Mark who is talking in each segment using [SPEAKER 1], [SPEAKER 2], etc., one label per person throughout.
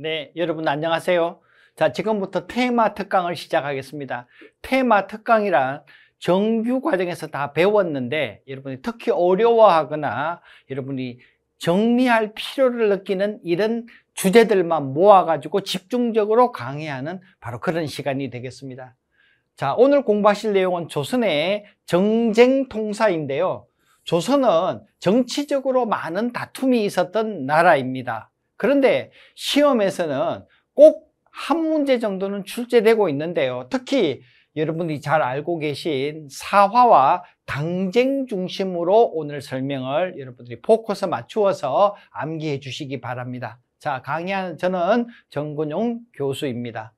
[SPEAKER 1] 네, 여러분 안녕하세요. 자, 지금부터 테마 특강을 시작하겠습니다. 테마 특강이란 정규 과정에서 다 배웠는데 여러분이 특히 어려워하거나 여러분이 정리할 필요를 느끼는 이런 주제들만 모아가지고 집중적으로 강의하는 바로 그런 시간이 되겠습니다. 자, 오늘 공부하실 내용은 조선의 정쟁통사인데요. 조선은 정치적으로 많은 다툼이 있었던 나라입니다. 그런데 시험에서는 꼭 한 문제 정도는 출제되고 있는데요. 특히 여러분이잘 알고 계신 사화와 당쟁 중심으로 오늘 설명을 여러분들이 포커스 맞추어서 암기해 주시기 바랍니다. 자, 강의하는 저는 정근용 교수입니다.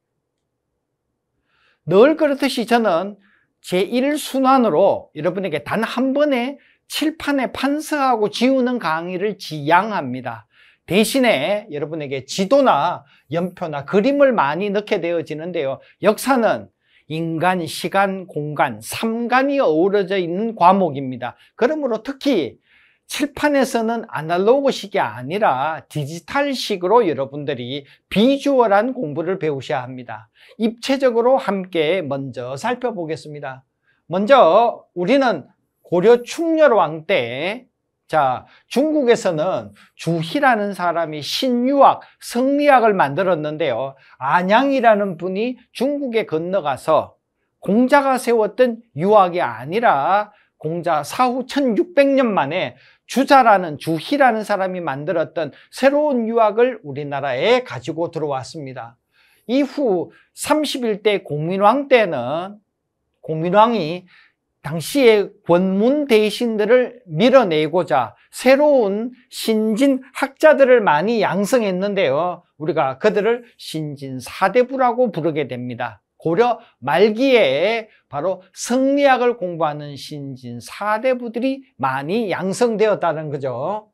[SPEAKER 1] 늘 그렇듯이 저는 제1순환으로 여러분에게 단 한 번에 칠판에 판서하고 지우는 강의를 지양합니다. 대신에 여러분에게 지도나 연표나 그림을 많이 넣게 되어지는데요. 역사는 인간, 시간, 공간, 삼간이 어우러져 있는 과목입니다. 그러므로 특히 칠판에서는 아날로그식이 아니라 디지털식으로 여러분들이 비주얼한 공부를 배우셔야 합니다. 입체적으로 함께 먼저 살펴보겠습니다. 먼저 우리는 고려 충렬왕 때 자, 중국에서는 주희라는 사람이 신유학, 성리학을 만들었는데요. 안양이라는 분이 중국에 건너가서 공자가 세웠던 유학이 아니라 공자 사후 1600년 만에 주자라는 주희라는 사람이 만들었던 새로운 유학을 우리나라에 가지고 들어왔습니다. 이후 31대 공민왕 때는 공민왕이 당시의 권문 대신들을 밀어내고자 새로운 신진 학자들을 많이 양성했는데요. 우리가 그들을 신진 사대부라고 부르게 됩니다. 고려 말기에 바로 성리학을 공부하는 신진 사대부들이 많이 양성되었다는 거죠.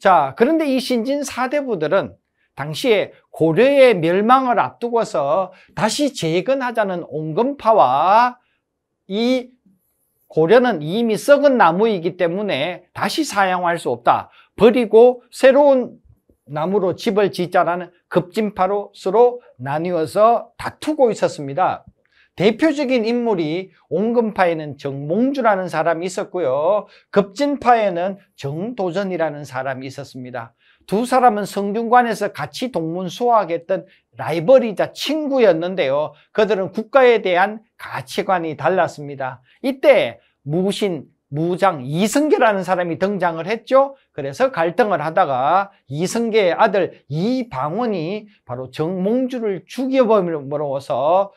[SPEAKER 1] 자, 그런데 이 신진 사대부들은 당시에 고려의 멸망을 앞두고서 다시 재건하자는 온건파와 이 고려는 이미 썩은 나무이기 때문에 다시 사용할 수 없다. 버리고 새로운 나무로 집을 짓자라는 급진파로서로 나뉘어서 다투고 있었습니다. 대표적인 인물이 온금파에는 정몽주라는 사람이 있었고요. 급진파에는 정도전이라는 사람이 있었습니다. 두 사람은 성균관에서 같이 동문 수학했던 라이벌이자 친구였는데요. 그들은 국가에 대한 가치관이 달랐습니다. 이때 무신, 무장, 이승계라는 사람이 등장을 했죠. 그래서 갈등을 하다가 이승계의 아들 이방원이 바로 정몽주를 죽여버림으로서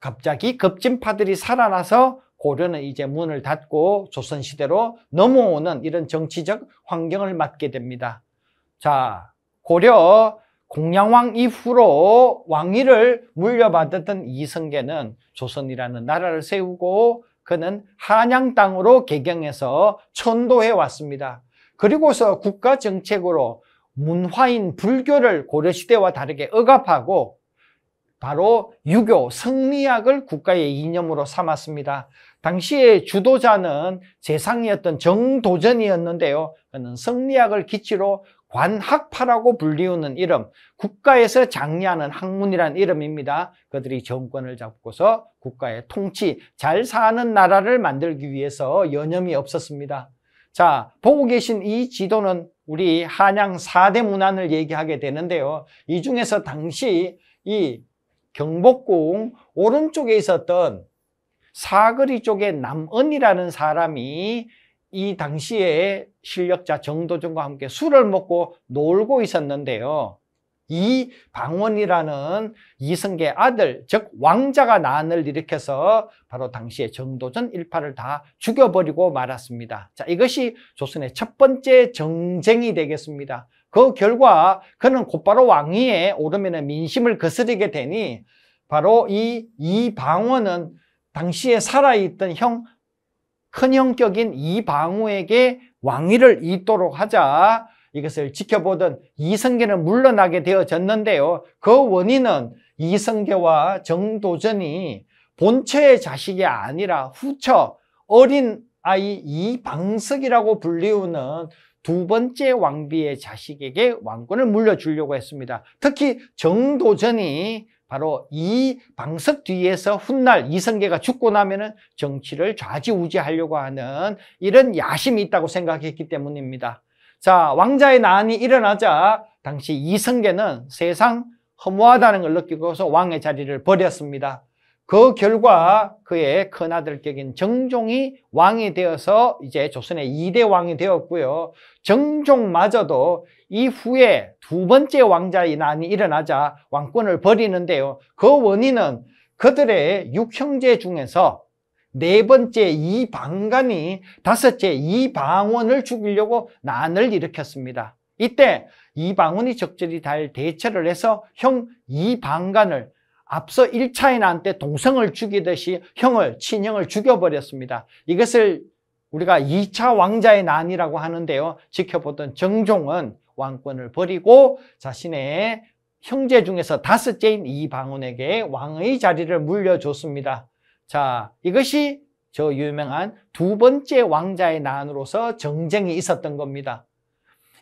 [SPEAKER 1] 갑자기 급진파들이 살아나서 고려는 이제 문을 닫고 조선시대로 넘어오는 이런 정치적 환경을 맞게 됩니다. 자, 고려 공양왕 이후로 왕위를 물려받았던 이성계는 조선이라는 나라를 세우고 그는 한양 땅으로 개경해서 천도해 왔습니다. 그리고서 국가 정책으로 문화인 불교를 고려시대와 다르게 억압하고 바로 유교 성리학을 국가의 이념으로 삼았습니다. 당시의 주도자는 재상이었던 정도전이었는데요. 그는 성리학을 기치로 관학파라고 불리우는 이름, 국가에서 장려하는 학문이란 이름입니다. 그들이 정권을 잡고서 국가의 통치, 잘 사는 나라를 만들기 위해서 여념이 없었습니다. 자, 보고 계신 이 지도는 우리 한양 4대 문안을 얘기하게 되는데요. 이 중에서 당시 이 경복궁 오른쪽에 있었던 사거리 쪽에 남은이라는 사람이 이 당시에 실력자 정도전과 함께 술을 먹고 놀고 있었는데요. 이 방원이라는 이성계 아들, 즉 왕자가 난을 일으켜서 바로 당시에 정도전 일파를 다 죽여버리고 말았습니다. 자, 이것이 조선의 첫 번째 정쟁이 되겠습니다. 그 결과 그는 곧바로 왕위에 오르면 민심을 거스르게 되니 바로 이 이방원은 당시에 살아있던 형큰 형격인 이방우에게 왕위를 잇도록 하자 이것을 지켜보던 이성계는 물러나게 되어졌는데요. 그 원인은 이성계와 정도전이 본처의 자식이 아니라 후처 어린 아이 이방석이라고 불리우는 두 번째 왕비의 자식에게 왕권을 물려주려고 했습니다. 특히 정도전이 바로 이 방석 뒤에서 훗날 이성계가 죽고 나면은 정치를 좌지우지하려고 하는 이런 야심이 있다고 생각했기 때문입니다. 자, 왕자의 난이 일어나자 당시 이성계는 세상 허무하다는 걸 느끼고서 왕의 자리를 버렸습니다. 그 결과 그의 큰아들 격인 정종이 왕이 되어서 이제 조선의 2대 왕이 되었고요. 정종마저도 이후에 두 번째 왕자의 난이 일어나자 왕권을 버리는데요. 그 원인은 그들의 육형제 중에서 네 번째 이방간이 다섯째 이방원을 죽이려고 난을 일으켰습니다. 이때 이방원이 적절히 달 대처를 해서 형 이방간을 앞서 1차에 나한테 동성을 죽이듯이 형을, 친형을 죽여버렸습니다. 이것을 우리가 2차 왕자의 난이라고 하는데요. 지켜보던 정종은 왕권을 버리고 자신의 형제 중에서 다섯째인 이방원에게 왕의 자리를 물려줬습니다. 자, 이것이 저 유명한 두 번째 왕자의 난으로서 정쟁이 있었던 겁니다.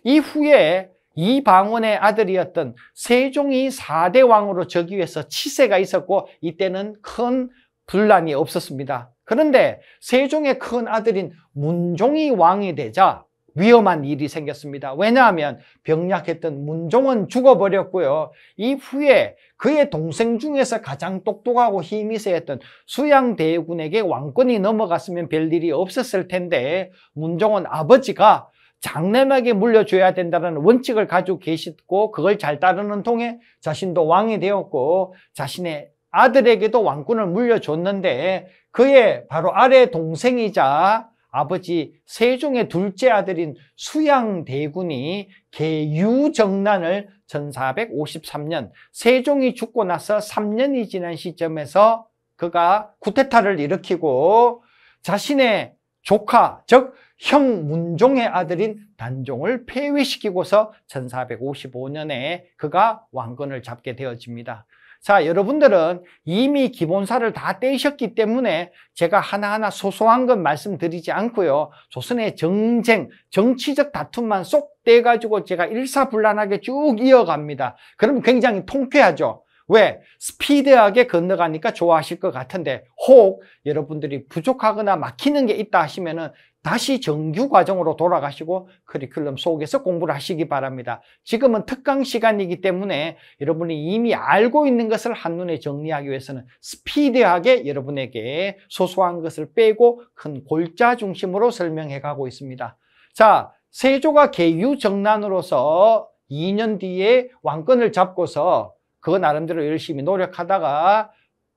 [SPEAKER 1] 이후에 이방원의 아들이었던 세종이 4대 왕으로 즉위 해서 치세가 있었고 이때는 큰 분란이 없었습니다. 그런데 세종의 큰 아들인 문종이 왕이 되자 위험한 일이 생겼습니다. 왜냐하면 병약했던 문종은 죽어버렸고요. 이후에 그의 동생 중에서 가장 똑똑하고 힘이 세했던 수양대군에게 왕권이 넘어갔으면 별일이 없었을 텐데 문종은 아버지가 장래막에 물려줘야 된다는 원칙을 가지고 계시고 그걸 잘 따르는 통에 자신도 왕이 되었고 자신의 아들에게도 왕권을 물려줬는데 그의 바로 아래 동생이자 아버지 세종의 둘째 아들인 수양대군이 개유정난을 1453년 세종이 죽고 나서 3년이 지난 시점에서 그가 쿠데타를 일으키고 자신의 조카, 즉 형문종의 아들인 단종을 폐위시키고서 1455년에 그가 왕권을 잡게 되어집니다. 자, 여러분들은 이미 기본사를 다 떼셨기 때문에 제가 하나하나 소소한 건 말씀드리지 않고요. 조선의 정쟁, 정치적 다툼만 쏙 떼가지고 제가 일사불란하게 쭉 이어갑니다. 그럼 굉장히 통쾌하죠. 왜? 스피드하게 건너가니까 좋아하실 것 같은데 혹 여러분들이 부족하거나 막히는 게 있다 하시면은 다시 정규 과정으로 돌아가시고 커리큘럼 속에서 공부를 하시기 바랍니다. 지금은 특강 시간이기 때문에 여러분이 이미 알고 있는 것을 한눈에 정리하기 위해서는 스피드하게 여러분에게 소소한 것을 빼고 큰 골자 중심으로 설명해 가고 있습니다. 자, 세조가 개유 정난으로서 2년 뒤에 왕권을 잡고서 그거 나름대로 열심히 노력하다가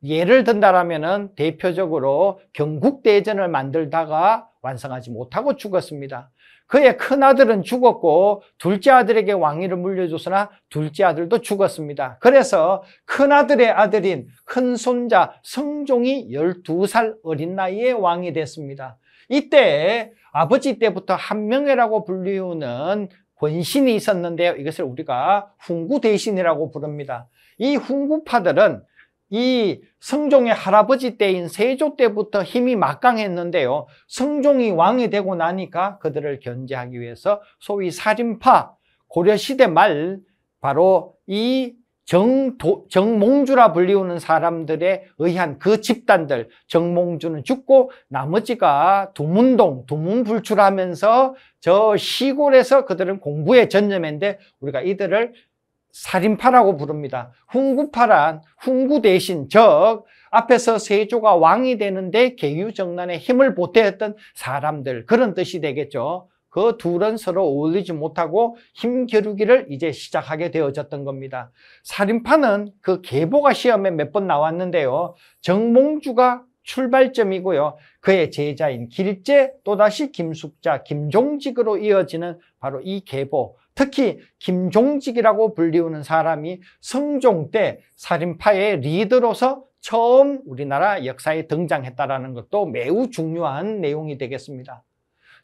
[SPEAKER 1] 예를 든다라면은 대표적으로 경국대전을 만들다가 완성하지 못하고 죽었습니다. 그의 큰 아들은 죽었고 둘째 아들에게 왕위를 물려줬으나 둘째 아들도 죽었습니다. 그래서 큰 아들의 아들인 큰 손자 성종이 12살 어린 나이에 왕이 됐습니다. 이때 아버지 때부터 한명회라고 불리우는 권신이 있었는데요. 이것을 우리가 훈구 대신이라고 부릅니다. 이 훈구파들은 이 성종의 할아버지 때인 세조 때부터 힘이 막강했는데요. 성종이 왕이 되고 나니까 그들을 견제하기 위해서 소위 살인파 고려시대 말 바로 이 정도, 정몽주라 불리우는 사람들에 의한 그 집단들 정몽주는 죽고 나머지가 두문동, 두문불출하면서 저 시골에서 그들은 공부에 전념했는데 우리가 이들을 살인파라고 부릅니다. 훈구파란 훈구 대신 즉 앞에서 세조가 왕이 되는데 개유정난에 힘을 보태었던 사람들 그런 뜻이 되겠죠. 그 둘은 서로 어울리지 못하고 힘겨루기를 이제 시작하게 되어졌던 겁니다. 살인파는 그 계보가 시험에 몇 번 나왔는데요. 정몽주가 출발점이고요. 그의 제자인 길재 또다시 김숙자, 김종직으로 이어지는 바로 이 계보 특히 김종직이라고 불리우는 사람이 성종 때 살인파의 리더로서 처음 우리나라 역사에 등장했다는 것도 매우 중요한 내용이 되겠습니다.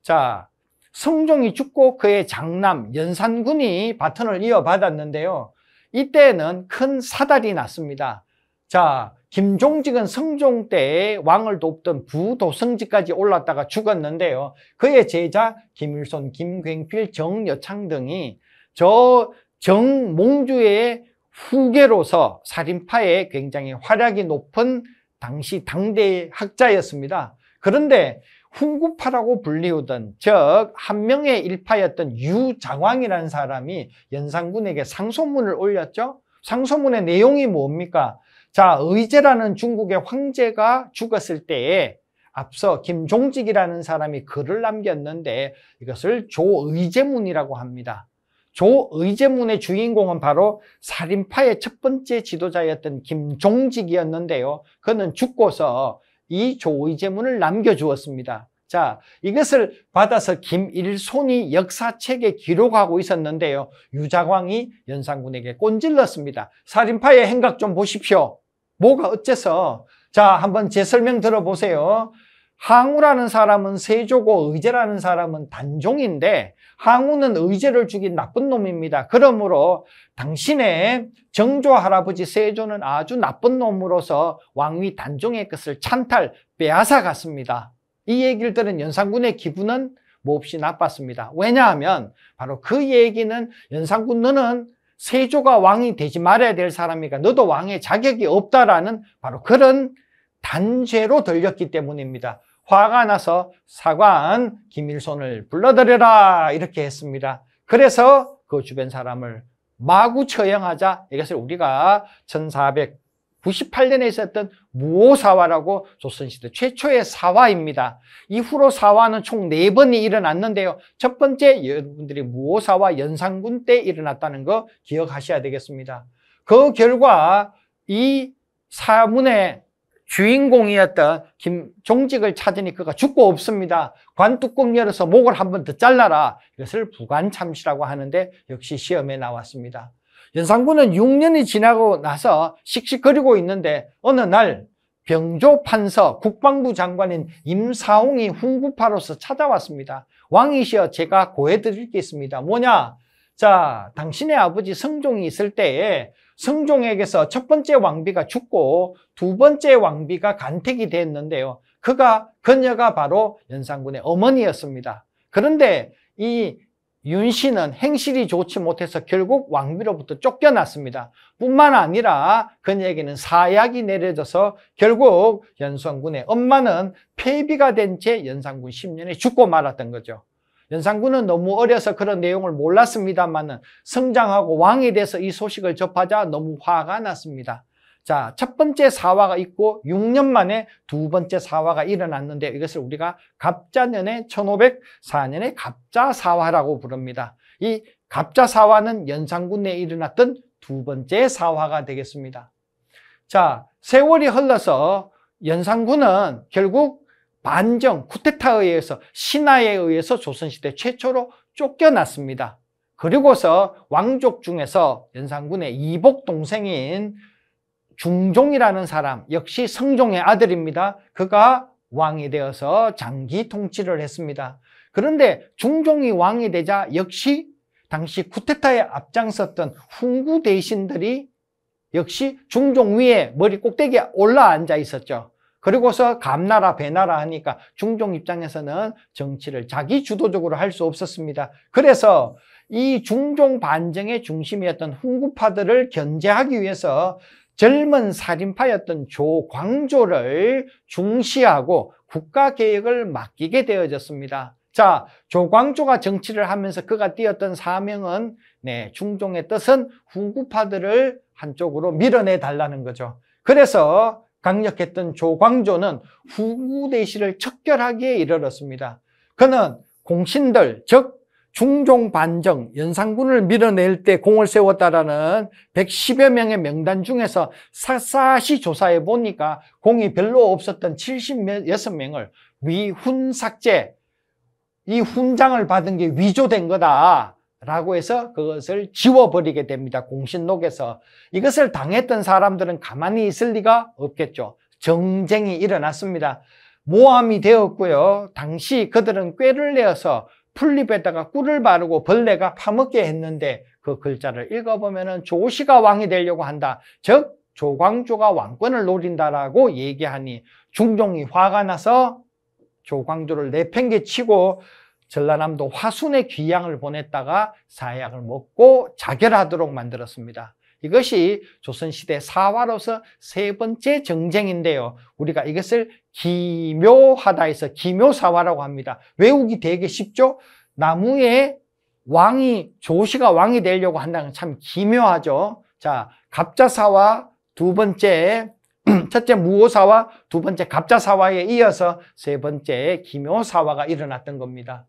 [SPEAKER 1] 자, 성종이 죽고 그의 장남 연산군이 바톤을 이어받았는데요. 이때는 큰 사달이 났습니다. 자, 김종직은 성종 때 왕을 돕던 부도성지까지 올랐다가 죽었는데요. 그의 제자 김일손, 김굉필, 정여창 등이 저 정몽주의 후계로서 살인파에 굉장히 활약이 높은 당시 당대의 학자였습니다. 그런데 후구파라고 불리우던 즉 한 명의 일파였던 유장왕이라는 사람이 연산군에게 상소문을 올렸죠. 상소문의 내용이 뭡니까? 자, 의제라는 중국의 황제가 죽었을 때에 앞서 김종직이라는 사람이 글을 남겼는데 이것을 조의제문이라고 합니다. 조의제문의 주인공은 바로 살인파의 첫 번째 지도자였던 김종직이었는데요. 그는 죽고서 이 조의제문을 남겨주었습니다. 자, 이것을 받아서 김일손이 역사책에 기록하고 있었는데요. 유자광이 연산군에게 꼰질렀습니다. 살인파의 행각 좀 보십시오. 뭐가 어째서? 자, 한번 제 설명 들어보세요. 항우라는 사람은 세조고 의제라는 사람은 단종인데 항우는 의제를 죽인 나쁜 놈입니다. 그러므로 당신의 정조 할아버지 세조는 아주 나쁜 놈으로서 왕위 단종의 것을 찬탈 빼앗아 갔습니다. 이 얘기를 들은 연산군의 기분은 몹시 나빴습니다. 왜냐하면 바로 그 얘기는 연산군 너는 세조가 왕이 되지 말아야 될 사람이니까 너도 왕의 자격이 없다라는 바로 그런 단죄로 들렸기 때문입니다. 화가 나서 사관 김일손을 불러들여라 이렇게 했습니다. 그래서 그 주변 사람을 마구 처형하자 이것을 우리가 1498년에 있었던 무오사화라고 조선시대 최초의 사화입니다. 이후로 사화는 총 4번이 일어났는데요. 첫 번째 여러분들이 무오사화 연산군 때 일어났다는 거 기억하셔야 되겠습니다. 그 결과 이 사문의 주인공이었던 김종직을 찾으니 그가 죽고 없습니다. 관뚜껑 열어서 목을 한 번 더 잘라라. 이것을 부관참시라고 하는데 역시 시험에 나왔습니다. 연산군은 6년이 지나고 나서 씩씩거리고 있는데 어느 날 병조 판서 국방부 장관인 임사홍이 훈구파로서 찾아왔습니다. 왕이시여 제가 고해드릴 게 있습니다. 뭐냐? 자, 당신의 아버지 성종이 있을 때에 성종에게서 첫 번째 왕비가 죽고 두 번째 왕비가 간택이 됐는데요. 그가 그녀가 바로 연산군의 어머니였습니다. 그런데 이 윤씨는 행실이 좋지 못해서 결국 왕비로부터 쫓겨났습니다. 뿐만 아니라 그녀에게는 사약이 내려져서 결국 연산군의 엄마는 폐비가 된 채 연산군 10년에 죽고 말았던 거죠. 연산군은 너무 어려서 그런 내용을 몰랐습니다만은 성장하고 왕이 돼서 이 소식을 접하자 너무 화가 났습니다. 자, 첫 번째 사화가 있고 6년 만에 두 번째 사화가 일어났는데 이것을 우리가 갑자년에 1504년에 갑자사화라고 부릅니다. 이 갑자사화는 연산군 내에 일어났던 두 번째 사화가 되겠습니다. 자, 세월이 흘러서 연산군은 결국 반정, 쿠데타에 의해서 신하에 의해서 조선시대 최초로 쫓겨났습니다. 그리고서 왕족 중에서 연산군의 이복 동생인 중종이라는 사람 역시 성종의 아들입니다. 그가 왕이 되어서 장기 통치를 했습니다. 그런데 중종이 왕이 되자 역시 당시 쿠데타에 앞장섰던 훈구 대신들이 역시 중종 위에 머리 꼭대기에 올라앉아 있었죠. 그리고서 감나라 배나라 하니까 중종 입장에서는 정치를 자기 주도적으로 할 수 없었습니다. 그래서 이 중종 반정의 중심이었던 훈구파들을 견제하기 위해서 젊은 살인파였던 조광조를 중시하고 국가 개혁을 맡기게 되어졌습니다. 자, 조광조가 정치를 하면서 그가 띄었던 사명은 네, 중종의 뜻은 훈구파들을 한쪽으로 밀어내 달라는 거죠. 그래서 강력했던 조광조는 후구대시를 척결하기에 이르렀습니다. 그는 공신들, 즉 중종반정, 연산군을 밀어낼 때 공을 세웠다라는 110여 명의 명단 중에서 사사시 조사해 보니까 공이 별로 없었던 76명을 위훈삭제, 이 훈장을 받은 게 위조된 거다. 라고 해서 그것을 지워버리게 됩니다. 공신록에서. 이것을 당했던 사람들은 가만히 있을 리가 없겠죠. 정쟁이 일어났습니다. 모함이 되었고요. 당시 그들은 꾀를 내어서 풀립에다가 꿀을 바르고 벌레가 파먹게 했는데 그 글자를 읽어보면 조시가 왕이 되려고 한다. 즉 조광조가 왕권을 노린다라고 얘기하니 중종이 화가 나서 조광조를 내팽개치고 전라남도 화순에 귀양을 보냈다가 사약을 먹고 자결하도록 만들었습니다. 이것이 조선시대 사화로서 세 번째 정쟁인데요. 우리가 이것을 기묘하다해서 기묘사화라고 합니다. 외우기 되게 쉽죠? 나무에 왕이, 조시가 왕이 되려고 한다는 참 기묘하죠. 자, 갑자사화 두 번째, 첫째 무오사화, 두 번째 갑자사화에 이어서 세 번째 기묘사화가 일어났던 겁니다.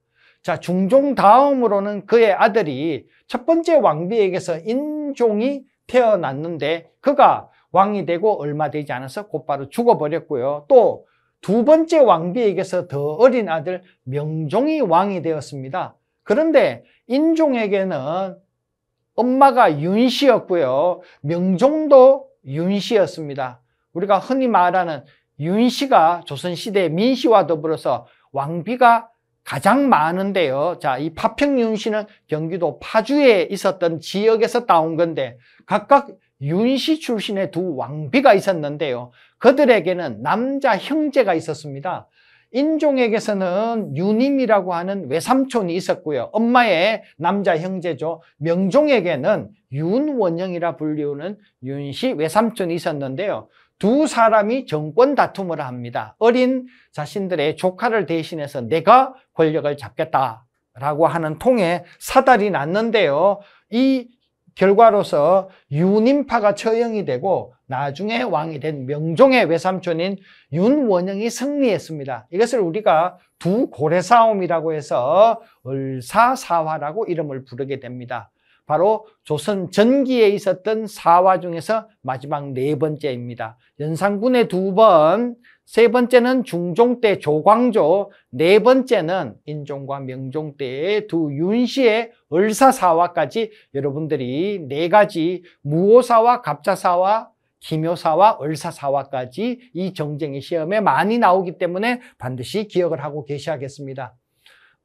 [SPEAKER 1] 자, 중종 다음으로는 그의 아들이 첫 번째 왕비에게서 인종이 태어났는데 그가 왕이 되고 얼마 되지 않아서 곧바로 죽어버렸고요. 또 두 번째 왕비에게서 더 어린 아들 명종이 왕이 되었습니다. 그런데 인종에게는 엄마가 윤씨였고요. 명종도 윤씨였습니다. 우리가 흔히 말하는 윤씨가 조선시대 민씨와 더불어서 왕비가 가장 많은데요. 자, 이 파평 윤씨는 경기도 파주에 있었던 지역에서 따온 건데 각각 윤씨 출신의 두 왕비가 있었는데요. 그들에게는 남자 형제가 있었습니다. 인종에게서는 윤임이라고 하는 외삼촌이 있었고요. 엄마의 남자 형제죠. 명종에게는 윤원영이라 불리우는 윤씨 외삼촌이 있었는데요. 두 사람이 정권 다툼을 합니다. 어린 자신들의 조카를 대신해서 내가 권력을 잡겠다라고 하는 통에 사달이 났는데요. 이 결과로서 윤인파가 처형이 되고 나중에 왕이 된 명종의 외삼촌인 윤원영이 승리했습니다. 이것을 우리가 두 고래 싸움이라고 해서 을사사화라고 이름을 부르게 됩니다. 바로 조선 전기에 있었던 사화 중에서 마지막 네 번째입니다. 연산군의 두 번, 세 번째는 중종 때 조광조, 네 번째는 인종과 명종 때의 두 윤씨의 을사사화까지 여러분들이 네 가지 무오사와 갑자사와 기묘사와 을사사화까지 이 정쟁의 시험에 많이 나오기 때문에 반드시 기억을 하고 계셔야겠습니다.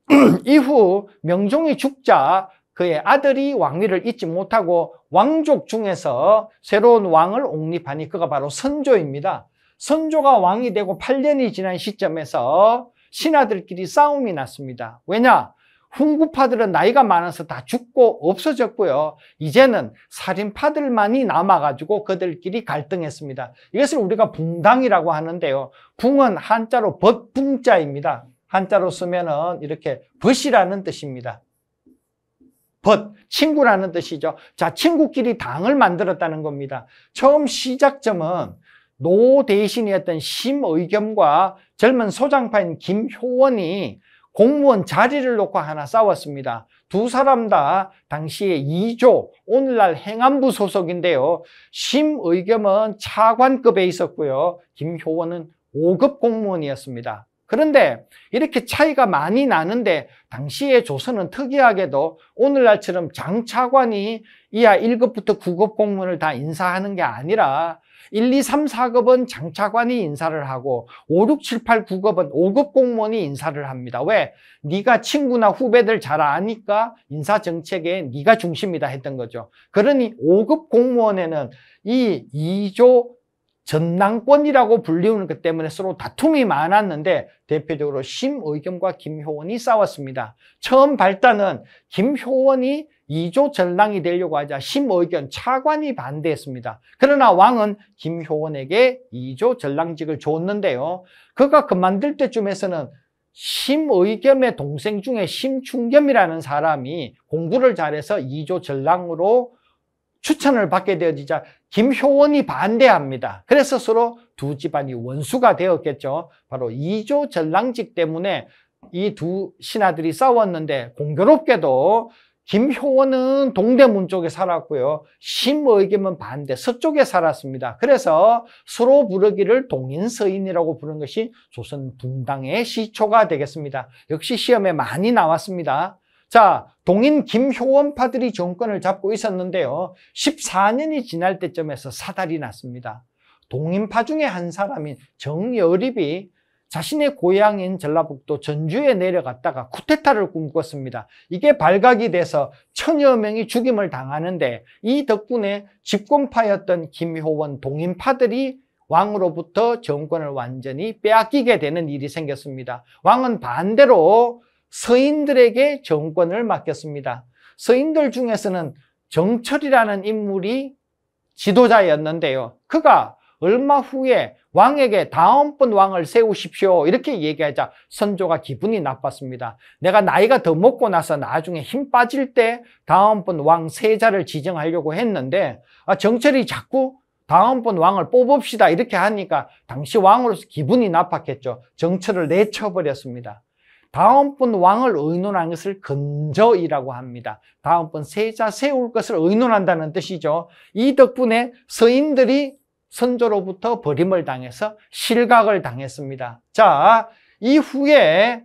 [SPEAKER 1] 이후 명종이 죽자 그의 아들이 왕위를 잊지 못하고 왕족 중에서 새로운 왕을 옹립하니 그가 바로 선조입니다. 선조가 왕이 되고 8년이 지난 시점에서 신하들끼리 싸움이 났습니다. 왜냐? 훈구파들은 나이가 많아서 다 죽고 없어졌고요. 이제는 살인파들만이 남아가지고 그들끼리 갈등했습니다. 이것을 우리가 붕당이라고 하는데요. 붕은 한자로 벗붕자입니다. 한자로 쓰면은 이렇게 벗이라는 뜻입니다. 벗, 친구라는 뜻이죠. 자, 친구끼리 당을 만들었다는 겁니다. 처음 시작점은 노 대신이었던 심의겸과 젊은 소장파인 김효원이 공무원 자리를 놓고 하나 싸웠습니다. 두 사람 다 당시에 2조 오늘날 행안부 소속인데요. 심의겸은 차관급에 있었고요. 김효원은 5급 공무원이었습니다. 그런데 이렇게 차이가 많이 나는데 당시의 조선은 특이하게도 오늘날처럼 장차관이 이하 1급부터 9급 공무원을 다 인사하는 게 아니라 1, 2, 3, 4급은 장차관이 인사를 하고 5, 6, 7, 8, 9급은 5급 공무원이 인사를 합니다. 왜? 네가 친구나 후배들 잘 아니까 인사정책에 네가 중심이다 했던 거죠. 그러니 5급 공무원에는 이 2조 전당권이라고 불리우는 것 때문에 서로 다툼이 많았는데 대표적으로 심의겸과 김효원이 싸웠습니다. 처음 발단은 김효원이 이조 전랑이 되려고 하자 심의견 차관이 반대했습니다. 그러나 왕은 김효원에게 이조 전랑직을 줬는데요. 그가 그만둘 때쯤에서는 심의겸의 동생 중에 심충겸이라는 사람이 공부를 잘해서 이조 전랑으로 추천을 받게 되어지자 김효원이 반대합니다. 그래서 서로 두 집안이 원수가 되었겠죠. 바로 이조 전랑직 때문에 이 두 신하들이 싸웠는데 공교롭게도 김효원은 동대문 쪽에 살았고요. 심의겸은 반대 서쪽에 살았습니다. 그래서 서로 부르기를 동인서인이라고 부른 것이 조선 분당의 시초가 되겠습니다. 역시 시험에 많이 나왔습니다. 자, 동인 김효원파들이 정권을 잡고 있었는데요. 14년이 지날 때쯤에서 사달이 났습니다. 동인파 중에 한 사람인 정여립이 자신의 고향인 전라북도 전주에 내려갔다가 쿠데타를 꿈꿨습니다. 이게 발각이 돼서 천여 명이 죽임을 당하는데 이 덕분에 집권파였던 김효원 동인파들이 왕으로부터 정권을 완전히 빼앗기게 되는 일이 생겼습니다. 왕은 반대로 서인들에게 정권을 맡겼습니다. 서인들 중에서는 정철이라는 인물이 지도자였는데요. 그가 얼마 후에 왕에게 다음번 왕을 세우십시오. 이렇게 얘기하자 선조가 기분이 나빴습니다. 내가 나이가 더 먹고 나서 나중에 힘 빠질 때 다음번 왕 세자를 지정하려고 했는데 아, 정철이 자꾸 다음번 왕을 뽑읍시다 이렇게 하니까 당시 왕으로서 기분이 나빴겠죠. 정철을 내쳐버렸습니다. 다음번 왕을 의논한 것을 근저이라고 합니다. 다음번 세자 세울 것을 의논한다는 뜻이죠. 이 덕분에 서인들이 선조로부터 버림을 당해서 실각을 당했습니다. 자, 이후에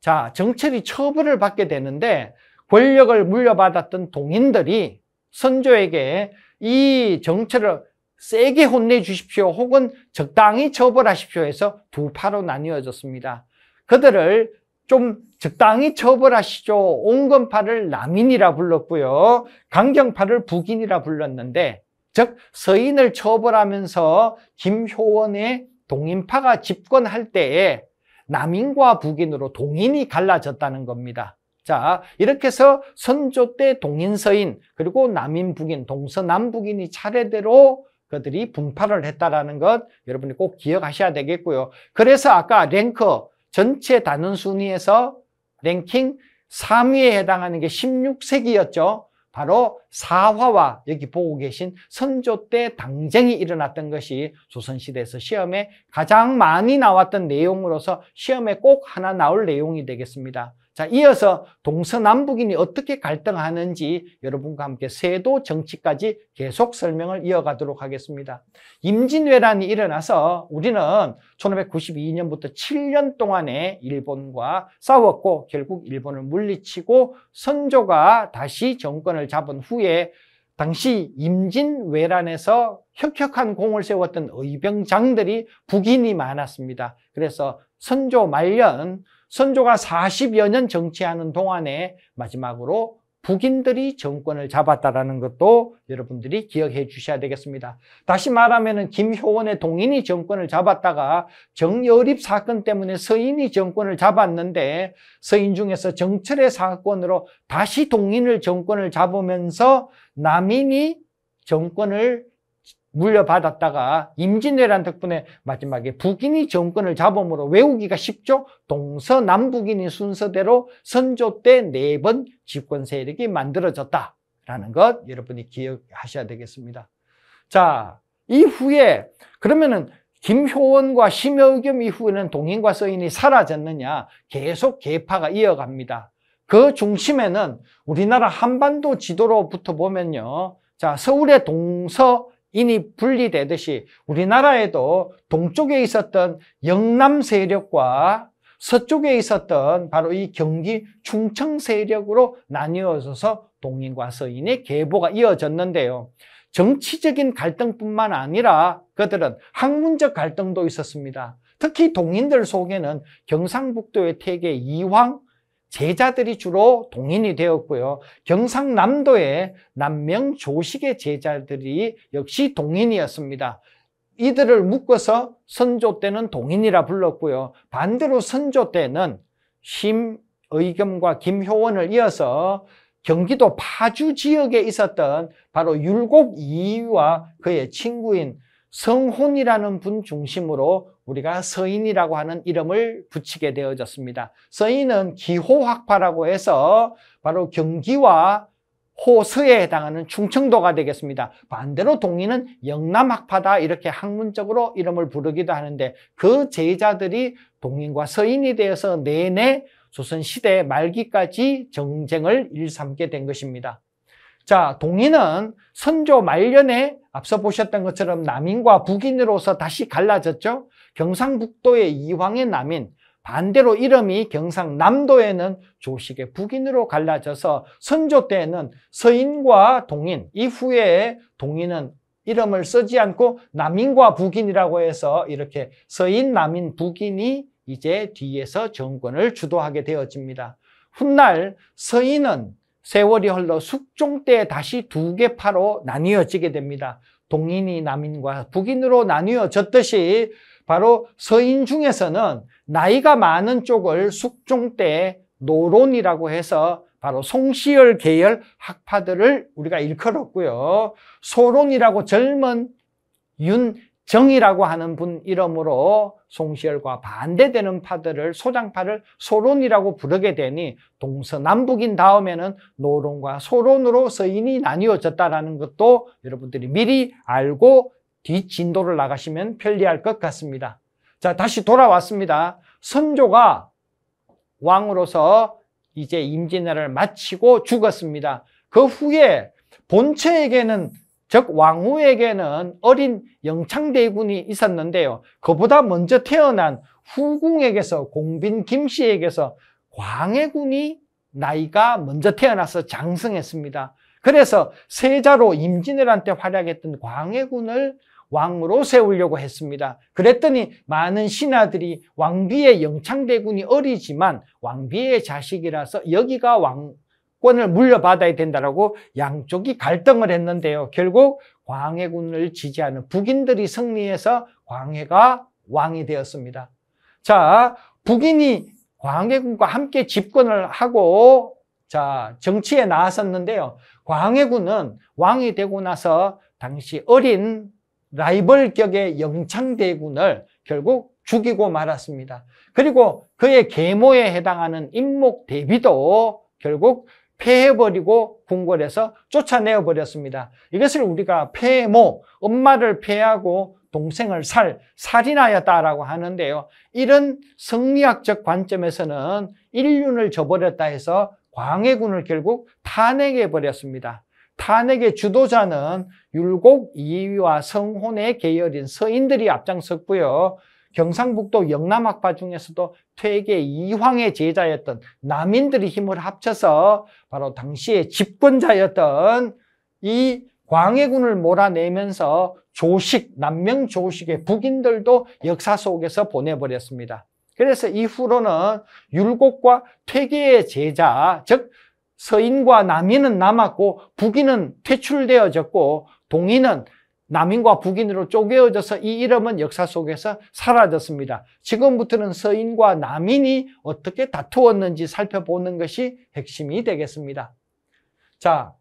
[SPEAKER 1] 자, 정철이 처벌을 받게 되는데 권력을 물려받았던 동인들이 선조에게 이 정철을 세게 혼내 주십시오 혹은 적당히 처벌하십시오 해서 두 파로 나뉘어졌습니다. 그들을 좀 적당히 처벌하시죠. 온건파를 남인이라 불렀고요. 강경파를 북인이라 불렀는데 즉 서인을 처벌하면서 김효원의 동인파가 집권할 때에 남인과 북인으로 동인이 갈라졌다는 겁니다. 자, 이렇게 해서 선조 때 동인서인 그리고 남인북인, 동서남북인이 차례대로 그들이 분파를 했다라는 것 여러분이 꼭 기억하셔야 되겠고요. 그래서 아까 랭커 전체 단원 순위에서 랭킹 3위에 해당하는 게 16세기였죠. 바로 사화와 여기 보고 계신 선조 때 당쟁이 일어났던 것이 조선시대에서 시험에 가장 많이 나왔던 내용으로서 시험에 꼭 하나 나올 내용이 되겠습니다. 자, 이어서 동서남북인이 어떻게 갈등하는지 여러분과 함께 세도 정치까지 계속 설명을 이어가도록 하겠습니다. 임진왜란이 일어나서 우리는 1 5 9 2년부터 7년 동안에 일본과 싸웠고 결국 일본을 물리치고 선조가 다시 정권을 잡은 후에 당시 임진왜란에서 혁혁한 공을 세웠던 의병장들이 북인이 많았습니다. 그래서 선조 말년, 선조가 40여 년 정치하는 동안에 마지막으로 북인들이 정권을 잡았다라는 것도 여러분들이 기억해 주셔야 되겠습니다. 다시 말하면 김효원의 동인이 정권을 잡았다가 정여립 사건 때문에 서인이 정권을 잡았는데 서인 중에서 정철의 사건으로 다시 동인을 정권을 잡으면서 남인이 정권을 물려받았다가 임진왜란 덕분에 마지막에 북인이 정권을 잡음으로 외우기가 쉽죠. 동서남북인이 순서대로 선조 때 네 번 집권 세력이 만들어졌다라는 것 여러분이 기억하셔야 되겠습니다. 자, 이후에 그러면은 김효원과 심여겸 이후에는 동인과 서인이 사라졌느냐 계속 계파가 이어갑니다. 그 중심에는 우리나라 한반도 지도로부터 보면요. 자, 서울의 동서 이미 분리되듯이 우리나라에도 동쪽에 있었던 영남 세력과 서쪽에 있었던 바로 이 경기 충청 세력으로 나뉘어져서 동인과 서인의 계보가 이어졌는데요. 정치적인 갈등뿐만 아니라 그들은 학문적 갈등도 있었습니다. 특히 동인들 속에는 경상북도의 태계 이황, 제자들이 주로 동인이 되었고요. 경상남도의 남명 조식의 제자들이 역시 동인이었습니다. 이들을 묶어서 선조 때는 동인이라 불렀고요. 반대로 선조 때는 심의겸과 김효원을 이어서 경기도 파주 지역에 있었던 바로 율곡 이와 그의 친구인 성혼이라는 분 중심으로 우리가 서인이라고 하는 이름을 붙이게 되어졌습니다. 서인은 기호학파라고 해서 바로 경기와 호서에 해당하는 충청도가 되겠습니다. 반대로 동인은 영남학파다 이렇게 학문적으로 이름을 부르기도 하는데 그 제자들이 동인과 서인이 되어서 내내 조선시대 말기까지 정쟁을 일삼게 된 것입니다. 자, 동인은 선조 말년에 앞서 보셨던 것처럼 남인과 북인으로서 다시 갈라졌죠. 경상북도의 이황의 남인 반대로 이름이 경상남도에는 조식의 북인으로 갈라져서 선조 때에는 서인과 동인 이후에 동인은 이름을 쓰지 않고 남인과 북인이라고 해서 이렇게 서인, 남인, 북인이 이제 뒤에서 정권을 주도하게 되어집니다. 훗날 서인은 세월이 흘러 숙종 때 다시 두 개 파로 나뉘어지게 됩니다. 동인이 남인과 북인으로 나뉘어졌듯이 바로 서인 중에서는 나이가 많은 쪽을 숙종 때 노론이라고 해서 바로 송시열 계열 학파들을 우리가 일컬었고요. 소론이라고 젊은 윤 정이라고 하는 분 이름으로 송시열과 반대되는 파들을 소장파를 소론이라고 부르게 되니 동서남북인 다음에는 노론과 소론으로 서인이 나뉘어졌다라는 것도 여러분들이 미리 알고 뒷진도를 나가시면 편리할 것 같습니다. 자, 다시 돌아왔습니다. 선조가 왕으로서 이제 임진왜를 마치고 죽었습니다. 그 후에 본처에게는 즉 왕후에게는 어린 영창대군이 있었는데요. 그보다 먼저 태어난 후궁에게서 공빈 김씨에게서 광해군이 나이가 먼저 태어나서 장성했습니다. 그래서 세자로 임진왜란 때 활약했던 광해군을 왕으로 세우려고 했습니다. 그랬더니 많은 신하들이 왕비의 영창대군이 어리지만 왕비의 자식이라서 여기가 왕, 권을 물려받아야 된다라고 양쪽이 갈등을 했는데요. 결국 광해군을 지지하는 북인들이 승리해서 광해가 왕이 되었습니다. 자, 북인이 광해군과 함께 집권을 하고 자, 정치에 나섰는데요. 광해군은 왕이 되고 나서 당시 어린 라이벌격의 영창대군을 결국 죽이고 말았습니다. 그리고 그의 계모에 해당하는 임목대비도 결국 폐해버리고 궁궐에서 쫓아내어 버렸습니다. 이것을 우리가 패모, 엄마를 패하고 동생을 살, 살인하였다라고 하는데요. 이런 성리학적 관점에서는 인륜을 저버렸다 해서 광해군을 결국 탄핵해 버렸습니다. 탄핵의 주도자는 율곡 이위와 성혼의 계열인 서인들이 앞장섰고요. 경상북도 영남학파 중에서도 퇴계 이황의 제자였던 남인들이 힘을 합쳐서 바로 당시의 집권자였던 이 광해군을 몰아내면서 조식, 남명 조식의 북인들도 역사 속에서 보내버렸습니다. 그래서 이후로는 율곡과 퇴계의 제자, 즉 서인과 남인은 남았고 북인은 퇴출되어졌고 동인은 남인과 북인으로 쪼개어져서 이 이름은 역사 속에서 사라졌습니다. 지금부터는 서인과 남인이 어떻게 다투었는지 살펴보는 것이 핵심이 되겠습니다. 자,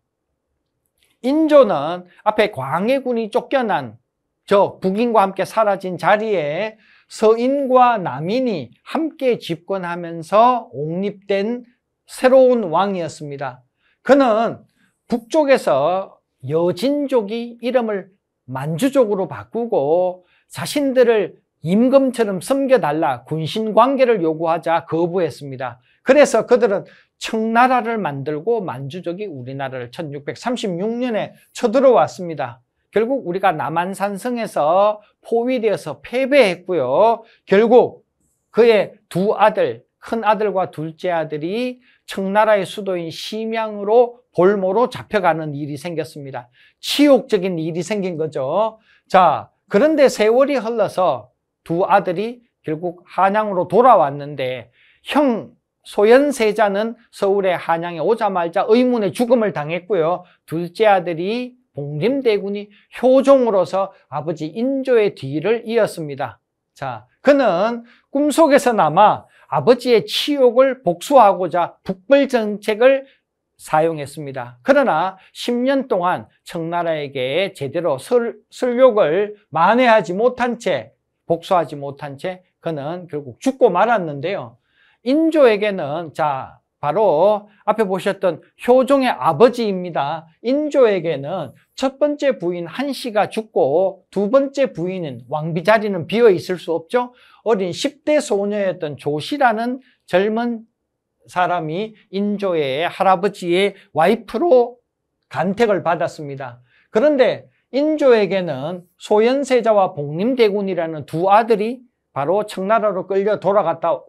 [SPEAKER 1] 인조는 앞에 광해군이 쫓겨난 저 북인과 함께 사라진 자리에 서인과 남인이 함께 집권하면서 옹립된 새로운 왕이었습니다. 그는 북쪽에서 여진족이 이름을 만주족으로 바꾸고 자신들을 임금처럼 섬겨달라 군신 관계를 요구하자 거부했습니다. 그래서 그들은 청나라를 만들고 만주족이 우리나라를 1636년에 쳐들어왔습니다. 결국 우리가 남한산성에서 포위되어서 패배했고요. 결국 그의 두 아들, 큰 아들과 둘째 아들이 청나라의 수도인 심양으로 볼모로 잡혀가는 일이 생겼습니다. 치욕적인 일이 생긴 거죠. 자, 그런데 세월이 흘러서 두 아들이 결국 한양으로 돌아왔는데 형 소연세자는 서울의 한양에 오자마자 의문의 죽음을 당했고요. 둘째 아들이 봉림대군이 효종으로서 아버지 인조의 뒤를 이었습니다. 자, 그는 꿈속에서 남아 아버지의 치욕을 복수하고자 북벌 정책을 사용했습니다. 그러나 10년 동안 청나라에게 제대로 설욕을 만회하지 못한 채 복수하지 못한 채 그는 결국 죽고 말았는데요. 인조에게는 자 바로 앞에 보셨던 효종의 아버지입니다. 인조에게는 첫 번째 부인 한씨가 죽고 두 번째 부인은 왕비 자리는 비어 있을 수 없죠. 어린 10대 소녀였던 조씨라는 젊은 사람이 인조의 할아버지의 와이프로 간택을 받았습니다. 그런데 인조에게는 소현세자와 복림대군이라는 두 아들이 바로 청나라로 끌려 돌아갔다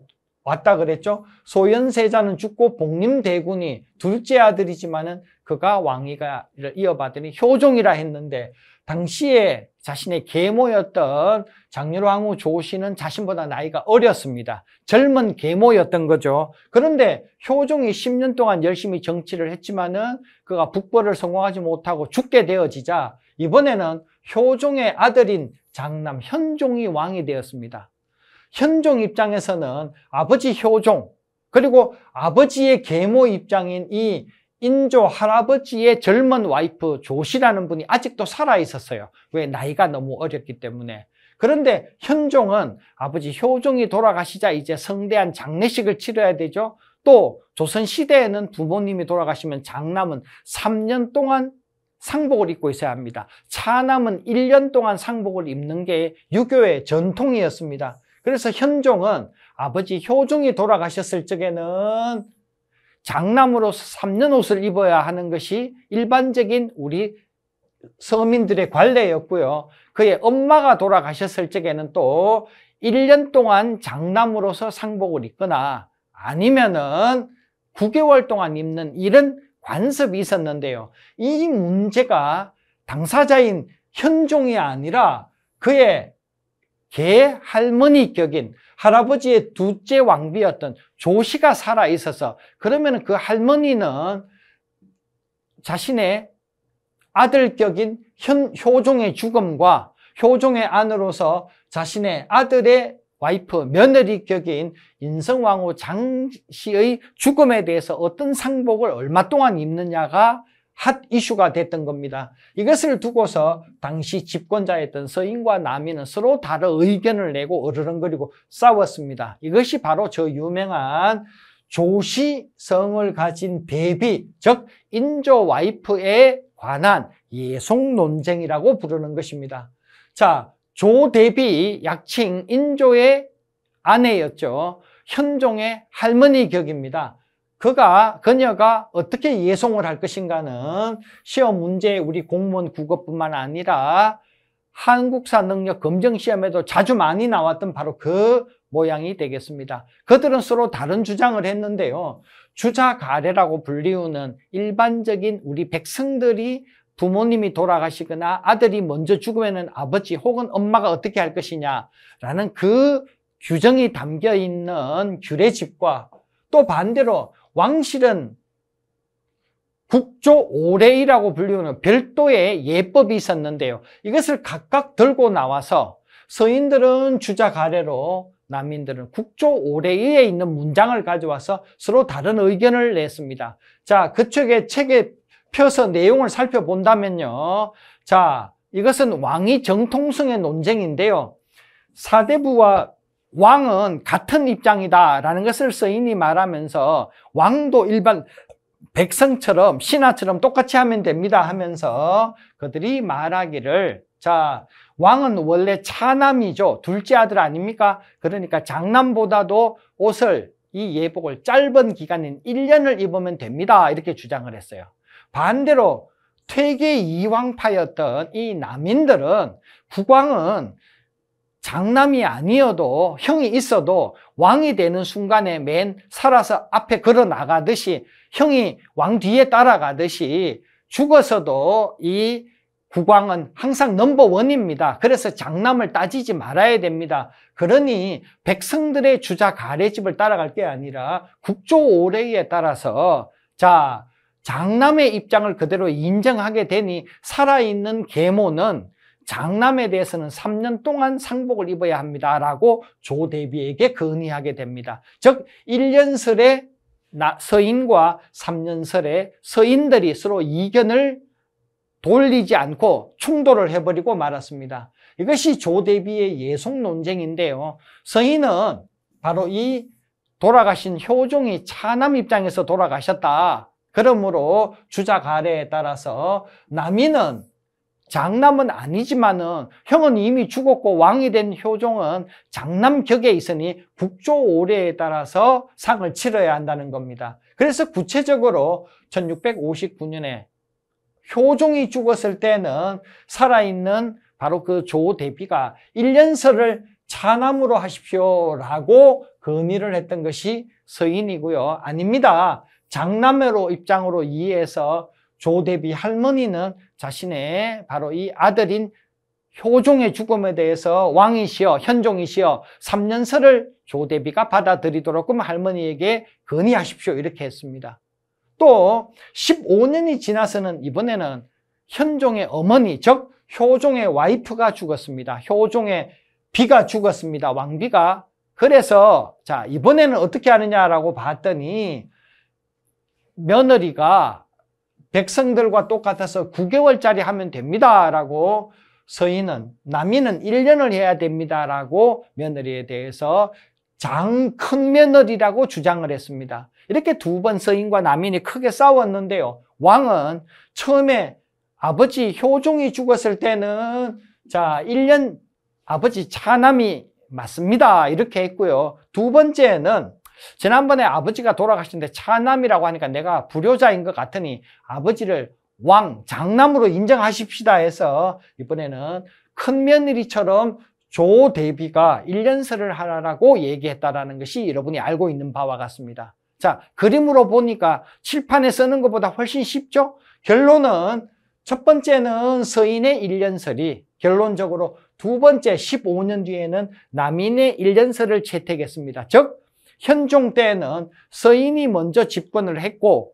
[SPEAKER 1] 왔다 그랬죠. 소현세자는 죽고 복림대군이 둘째 아들이지만은 그가 왕위가 이어받으니 효종이라 했는데 당시에 자신의 계모였던 장렬왕후 조씨는 자신보다 나이가 어렸습니다. 젊은 계모였던 거죠. 그런데 효종이 10년 동안 열심히 정치를 했지만은 그가 북벌을 성공하지 못하고 죽게 되어지자 이번에는 효종의 아들인 장남 현종이 왕이 되었습니다. 현종 입장에서는 아버지 효종 그리고 아버지의 계모 입장인 이 인조 할아버지의 젊은 와이프 조씨라는 분이 아직도 살아 있었어요. 왜 나이가 너무 어렸기 때문에. 그런데 현종은 아버지 효종이 돌아가시자 이제 성대한 장례식을 치러야 되죠. 또 조선 시대에는 부모님이 돌아가시면 장남은 3년 동안 상복을 입고 있어야 합니다. 차남은 1년 동안 상복을 입는 게 유교의 전통이었습니다. 그래서 현종은 아버지 효종이 돌아가셨을 적에는 장남으로서 3년 옷을 입어야 하는 것이 일반적인 우리 서민들의 관례였고요. 그의 엄마가 돌아가셨을 적에는 또 1년 동안 장남으로서 상복을 입거나 아니면은 9개월 동안 입는 이런 관습이 있었는데요. 이 문제가 당사자인 현종이 아니라 그의 개 할머니 격인 할아버지의 둘째 왕비였던 조씨가 살아 있어서 그러면 그 할머니는 자신의 아들격인 현, 효종의 죽음과 효종의 안으로서 자신의 아들의 와이프 며느리격인 인성왕후 장씨의 죽음에 대해서 어떤 상복을 얼마 동안 입느냐가 핫 이슈가 됐던 겁니다. 이것을 두고서 당시 집권자였던 서인과 남인은 서로 다른 의견을 내고 어르렁거리고 싸웠습니다. 이것이 바로 저 유명한 조시성을 가진 베비, 즉 인조 와이프에 관한 예송 논쟁이라고 부르는 것입니다. 자, 조대비 약칭 인조의 아내였죠. 현종의 할머니 격입니다. 그가 그녀가 어떻게 예송을 할 것인가는 시험 문제 우리 공무원 국어뿐만 아니라 한국사 능력 검정 시험에도 자주 많이 나왔던 바로 그 모양이 되겠습니다. 그들은 서로 다른 주장을 했는데요. 주자 가래라고 불리우는 일반적인 우리 백성들이 부모님이 돌아가시거나 아들이 먼저 죽으면 아버지 혹은 엄마가 어떻게 할 것이냐라는 그 규정이 담겨 있는 규례집과 또 반대로 왕실은 국조 오례이라고 불리우는 별도의 예법이 있었는데요. 이것을 각각 들고 나와서 서인들은 주자 가래로 난민들은 국조 오례에 있는 문장을 가져와서 서로 다른 의견을 냈습니다. 자, 그쪽에 책에 펴서 내용을 살펴본다면요. 자, 이것은 왕이 정통성의 논쟁인데요. 사대부와 왕은 같은 입장이다라는 것을 서인이 말하면서 왕도 일반 백성처럼 신하처럼 똑같이 하면 됩니다 하면서 그들이 말하기를 자 왕은 원래 차남이죠 둘째 아들 아닙니까 그러니까 장남보다도 옷을 이 예복을 짧은 기간인 1년을 입으면 됩니다 이렇게 주장을 했어요 반대로 퇴계 이왕파였던 이 남인들은 국왕은 장남이 아니어도 형이 있어도 왕이 되는 순간에 맨 살아서 앞에 걸어 나가듯이 형이 왕 뒤에 따라가듯이 죽어서도 이 국왕은 항상 넘버원입니다. 그래서 장남을 따지지 말아야 됩니다. 그러니 백성들의 주자 가래집을 따라갈 게 아니라 국조오래에 따라서 자 장남의 입장을 그대로 인정하게 되니 살아있는 계모는 장남에 대해서는 3년 동안 상복을 입어야 합니다라고 조대비에게 건의하게 됩니다. 즉 1년설의 서인과 3년설의 서인들이 서로 이견을 돌리지 않고 충돌을 해버리고 말았습니다. 이것이 조대비의 예속 논쟁인데요. 서인은 바로 이 돌아가신 효종이 차남 입장에서 돌아가셨다. 그러므로 주자가래에 따라서 남인은 장남은 아니지만은 형은 이미 죽었고 왕이 된 효종은 장남 격에 있으니 북조 오례에 따라서 상을 치러야 한다는 겁니다. 그래서 구체적으로 1659년에 효종이 죽었을 때는 살아있는 바로 그 조대비가 1년설을 차남으로 하십시오라고 건의를 했던 것이 서인이고요. 아닙니다. 장남으로 입장으로 이해해서 조대비 할머니는 자신의 바로 이 아들인 효종의 죽음에 대해서 왕이시여 현종이시여 3년설을 조대비가 받아들이도록 그럼 할머니에게 건의하십시오 이렇게 했습니다. 또 15년이 지나서는 이번에는 현종의 어머니 즉 효종의 와이프가 죽었습니다. 효종의 비가 죽었습니다. 왕비가 그래서 자 이번에는 어떻게 하느냐라고 봤더니 며느리가 백성들과 똑같아서 9개월짜리 하면 됩니다라고 서인은 남인은 1년을 해야 됩니다라고 며느리에 대해서 장큰 며느리라고 주장을 했습니다. 이렇게 두 번 서인과 남인이 크게 싸웠는데요. 왕은 처음에 아버지 효종이 죽었을 때는 자, 1년 아버지 차남이 맞습니다. 이렇게 했고요. 두 번째는 지난번에 아버지가 돌아가셨는데 차남이라고 하니까 내가 불효자인 것 같으니 아버지를 왕, 장남으로 인정하십시다 해서 이번에는 큰 며느리처럼 조 대비가 1년설을 하라고 얘기했다라는 것이 여러분이 알고 있는 바와 같습니다. 자, 그림으로 보니까 칠판에 쓰는 것보다 훨씬 쉽죠? 결론은 첫 번째는 서인의 1년설이 결론적으로 두 번째 15년 뒤에는 남인의 1년설을 채택했습니다. 즉, 현종 때에는 서인이 먼저 집권을 했고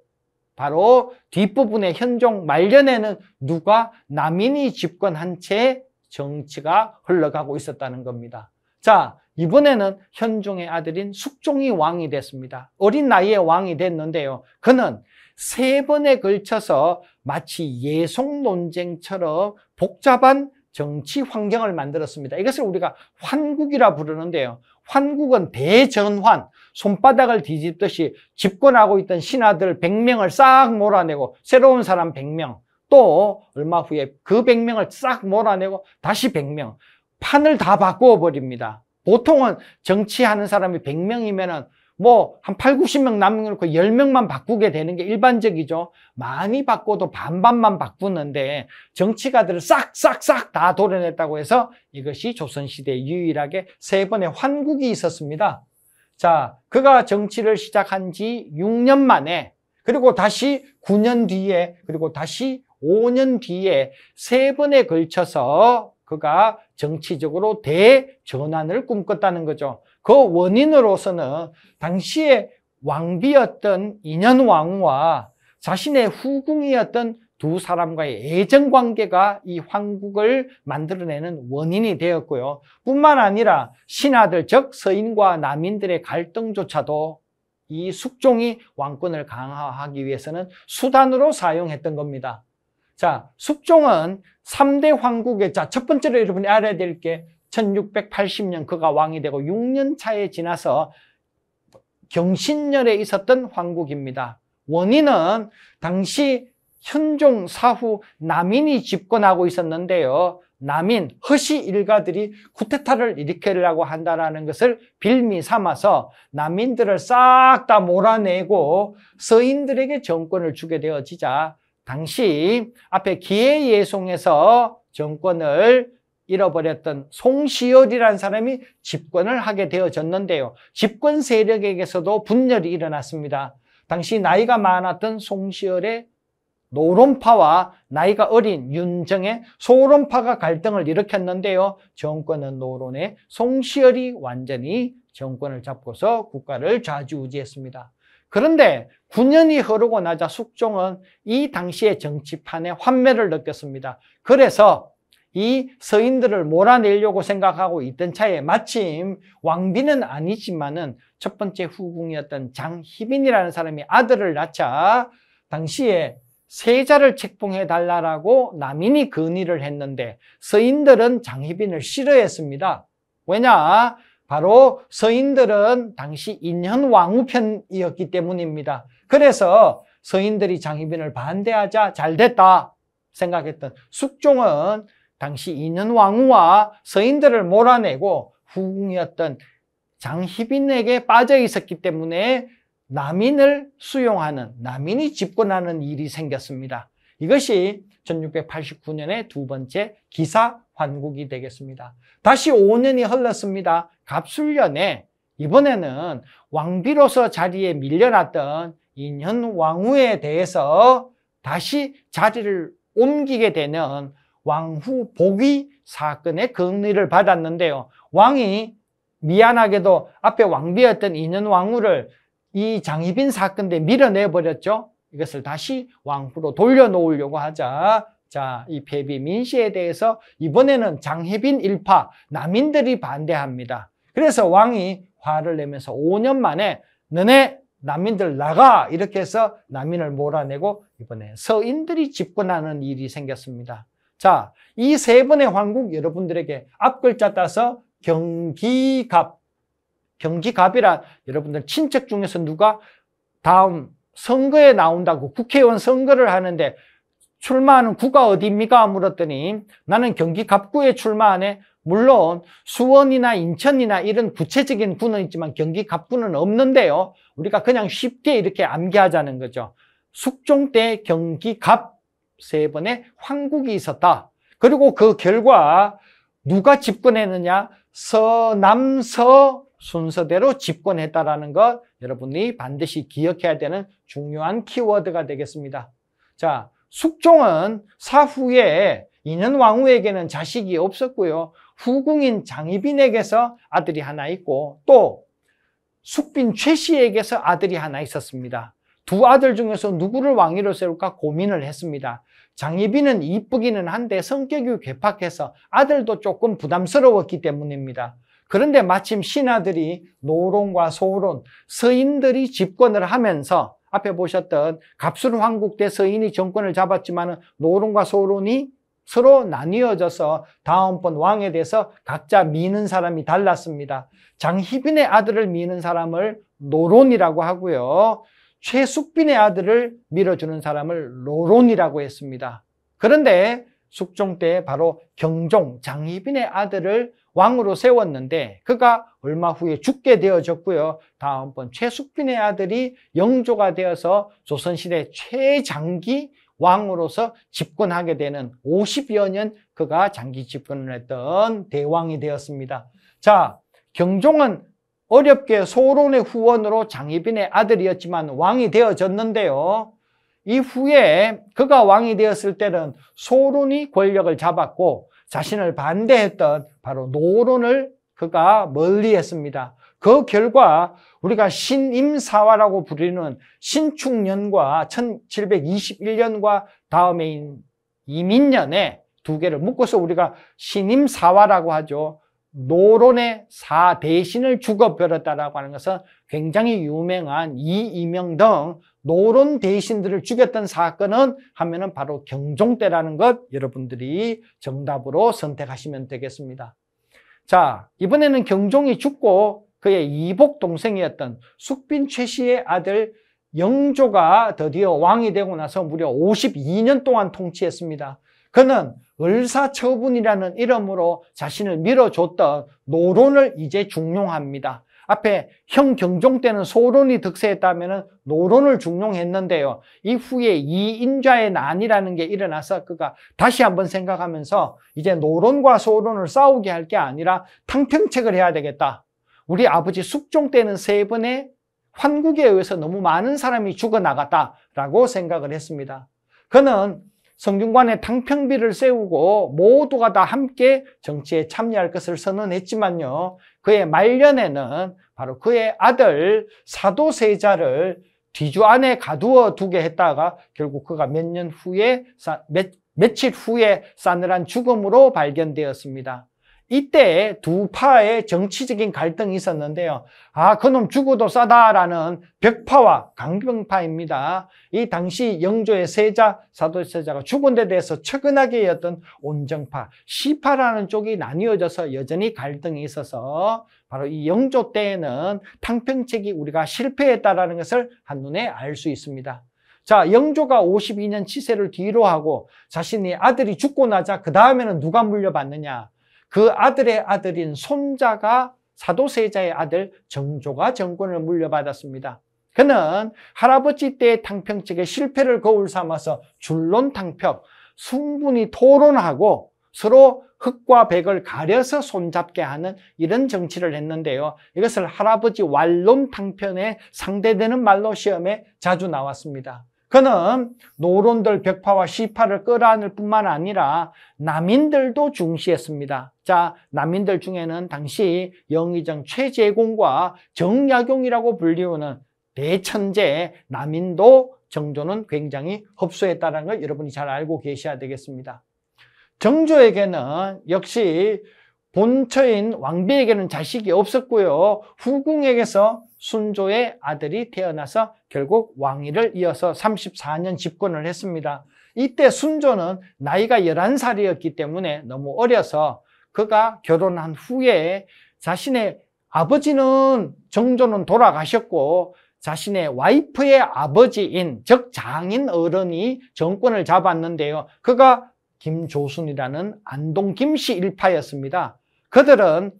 [SPEAKER 1] 바로 뒷부분에 현종 말년에는 누가 남인이 집권한 채 정치가 흘러가고 있었다는 겁니다. 자, 이번에는 현종의 아들인 숙종이 왕이 됐습니다. 어린 나이에 왕이 됐는데요. 그는 세 번에 걸쳐서 마치 예송 논쟁처럼 복잡한 정치 환경을 만들었습니다. 이것을 우리가 환국이라 부르는데요. 환국은 대전환, 손바닥을 뒤집듯이 집권하고 있던 신하들 100명을 싹 몰아내고 새로운 사람 100명, 또 얼마 후에 그 100명을 싹 몰아내고 다시 100명, 판을 다 바꾸어 버립니다. 보통은 정치하는 사람이 100명이면은 뭐한 8, 90명 남은거고 10명만 바꾸게 되는 게 일반적이죠. 많이 바꿔도 반반만 바꾸는데 정치가들을 싹싹싹 다 도려냈다고 해서 이것이 조선시대 유일하게 세 번의 환국이 있었습니다. 자, 그가 정치를 시작한 지 6년 만에 그리고 다시 9년 뒤에 그리고 다시 5년 뒤에 세 번에 걸쳐서 그가 정치적으로 대전환을 꿈꿨다는 거죠. 그 원인으로서는 당시에 왕비였던 인현 왕과 자신의 후궁이었던 두 사람과의 애정 관계가 이 황국을 만들어내는 원인이 되었고요. 뿐만 아니라 신하들 즉 서인과 남인들의 갈등조차도 이 숙종이 왕권을 강화하기 위해서는 수단으로 사용했던 겁니다. 자, 숙종은 3대 황국의 자, 첫 번째로 여러분이 알아야 될게 1680년 그가 왕이 되고 6년 차에 지나서 경신년에 있었던 황국입니다. 원인은 당시 현종 사후 남인이 집권하고 있었는데요. 남인, 허시 일가들이 쿠데타를 일으키려고 한다는 것을 빌미 삼아서 남인들을 싹 다 몰아내고 서인들에게 정권을 주게 되어지자 당시 앞에 기해예송에서 정권을 잃어버렸던 송시열이라는 사람이 집권을 하게 되어졌는데요. 집권 세력에게서도 분열이 일어났습니다. 당시 나이가 많았던 송시열의 노론파와 나이가 어린 윤정의 소론파가 갈등을 일으켰는데요. 정권은 노론에 송시열이 완전히 정권을 잡고서 국가를 좌지우지했습니다. 그런데 9년이 흐르고 나자 숙종은 이 당시의 정치판에 환멸을 느꼈습니다. 그래서 이 서인들을 몰아내려고 생각하고 있던 차에 마침 왕비는 아니지만은 첫 번째 후궁이었던 장희빈이라는 사람이 아들을 낳자 당시에 세자를 책봉해 달라라고 남인이 건의를 했는데 서인들은 장희빈을 싫어했습니다. 왜냐? 바로 서인들은 당시 인현 왕후편이었기 때문입니다. 그래서 서인들이 장희빈을 반대하자 잘됐다 생각했던 숙종은 당시 인현 왕후와 서인들을 몰아내고 후궁이었던 장희빈에게 빠져 있었기 때문에 남인을 수용하는 남인이 집권하는 일이 생겼습니다. 이것이 1689년의 두 번째 기사 환국이 되겠습니다. 다시 5년이 흘렀습니다. 갑술년에 이번에는 왕비로서 자리에 밀려났던 인현 왕후에 대해서 다시 자리를 옮기게 되는 왕후복위 사건의 금리를 받았는데요. 왕이 미안하게도 앞에 왕비였던 인연 왕후를 이 장희빈 사건 때 밀어내버렸죠. 이것을 다시 왕후로 돌려놓으려고 하자. 자, 이 폐비 민씨에 대해서 이번에는 장희빈 일파, 남인들이 반대합니다. 그래서 왕이 화를 내면서 5년 만에 너네 남인들 나가! 이렇게 해서 남인을 몰아내고 이번에 서인들이 집권하는 일이 생겼습니다. 자, 이 세 번의 황국 여러분들에게 앞글자 따서 경기갑. 경기갑이란 여러분들 친척 중에서 누가 다음 선거에 나온다고 국회의원 선거를 하는데 출마하는 구가 어디입니까? 물었더니 나는 경기 갑구에 출마하네. 물론 수원이나 인천이나 이런 구체적인 구는 있지만 경기 갑구는 없는데요. 우리가 그냥 쉽게 이렇게 암기하자는 거죠. 숙종 때 경기 갑 세번의 황국이 있었다. 그리고 그 결과 누가 집권했느냐? 서남서 순서대로 집권했다라는 것 여러분이 반드시 기억해야 되는 중요한 키워드가 되겠습니다. 자, 숙종은 사후에 인현 왕후에게는 자식이 없었고요. 후궁인 장희빈에게서 아들이 하나 있고 또 숙빈 최씨에게서 아들이 하나 있었습니다. 두 아들 중에서 누구를 왕위로 세울까 고민을 했습니다. 장희빈은 이쁘기는 한데 성격이 괴팍해서 아들도 조금 부담스러웠기 때문입니다. 그런데 마침 신하들이 노론과 소론, 서인들이 집권을 하면서 앞에 보셨던 갑순 황국 때 서인이 정권을 잡았지만 노론과 소론이 서로 나뉘어져서 다음번 왕에 대해서 각자 미는 사람이 달랐습니다. 장희빈의 아들을 미는 사람을 노론이라고 하고요. 최숙빈의 아들을 밀어주는 사람을 로론이라고 했습니다. 그런데 숙종 때 바로 경종 장희빈의 아들을 왕으로 세웠는데 그가 얼마 후에 죽게 되어졌고요. 다음번 최숙빈의 아들이 영조가 되어서 조선시대 최장기 왕으로서 집권하게 되는 50여 년 그가 장기 집권을 했던 대왕이 되었습니다. 자, 경종은 어렵게 소론의 후원으로 장희빈의 아들이었지만 왕이 되어졌는데요. 이후에 그가 왕이 되었을 때는 소론이 권력을 잡았고 자신을 반대했던 바로 노론을 그가 멀리했습니다. 그 결과 우리가 신임사화라고 부르는 신축년과 1721년과 다음해인 이민년에 두 개를 묶어서 우리가 신임사화라고 하죠. 노론의 사 대신을 죽어버렸다라고 하는 것은 굉장히 유명한 이이명 등 노론 대신들을 죽였던 사건은 하면은 바로 경종 때라는 것 여러분들이 정답으로 선택하시면 되겠습니다. 자, 이번에는 경종이 죽고 그의 이복 동생이었던 숙빈 최씨의 아들 영조가 드디어 왕이 되고 나서 무려 52년 동안 통치했습니다. 그는 을사처분이라는 이름으로 자신을 밀어줬던 노론을 이제 중용합니다. 앞에 형경종 때는 소론이 득세했다면 노론을 중용했는데요. 이후에 이인자의 난이라는 게 일어나서 그가 다시 한번 생각하면서 이제 노론과 소론을 싸우게 할 게 아니라 탕평책을 해야 되겠다. 우리 아버지 숙종 때는 세 번의 환국에 의해서 너무 많은 사람이 죽어나갔다라고 생각을 했습니다. 그는 성균관의 당평비를 세우고 모두가 다 함께 정치에 참여할 것을 선언했지만요. 그의 말년에는 바로 그의 아들 사도세자를 뒤주 안에 가두어 두게 했다가 결국 그가 몇 년 후에 몇 며칠 후에 싸늘한 죽음으로 발견되었습니다. 이때 두 파의 정치적인 갈등이 있었는데요. 아, 그놈 죽어도 싸다라는 벽파와 강병파입니다이 당시 영조의 세자, 사도세자가 죽은 데 대해서 처근하게 했던 온정파, 시파라는 쪽이 나뉘어져서 여전히 갈등이 있어서 바로 이 영조 때에는 탕평책이 우리가 실패했다라는 것을 한눈에 알 수 있습니다. 자, 영조가 52년 치세를 뒤로 하고 자신이 아들이 죽고 나자 그 다음에는 누가 물려받느냐? 그 아들의 아들인 손자가 사도세자의 아들 정조가 정권을 물려받았습니다. 그는 할아버지 때의 탕평책에 실패를 거울 삼아서 줄론 탕평, 충분히 토론하고 서로 흙과 백을 가려서 손잡게 하는 이런 정치를 했는데요. 이것을 할아버지 왈론 탕편에 상대되는 말로 시험에 자주 나왔습니다. 그는 노론들 벽파와 시파를 끌어안을 뿐만 아니라 남인들도 중시했습니다. 자, 남인들 중에는 당시 영의정 최재공과 정약용이라고 불리우는 대천재 남인도 정조는 굉장히 흡수했다는 걸 여러분이 잘 알고 계셔야 되겠습니다. 정조에게는 역시 본처인 왕비에게는 자식이 없었고요. 후궁에게서 순조의 아들이 태어나서 결국 왕위를 이어서 34년 집권을 했습니다. 이때 순조는 나이가 11살이었기 때문에 너무 어려서 그가 결혼한 후에 자신의 아버지는 정조는 돌아가셨고 자신의 와이프의 아버지인 즉 장인 어른이 정권을 잡았는데요. 그가 김조순이라는 안동 김씨 일파였습니다. 그들은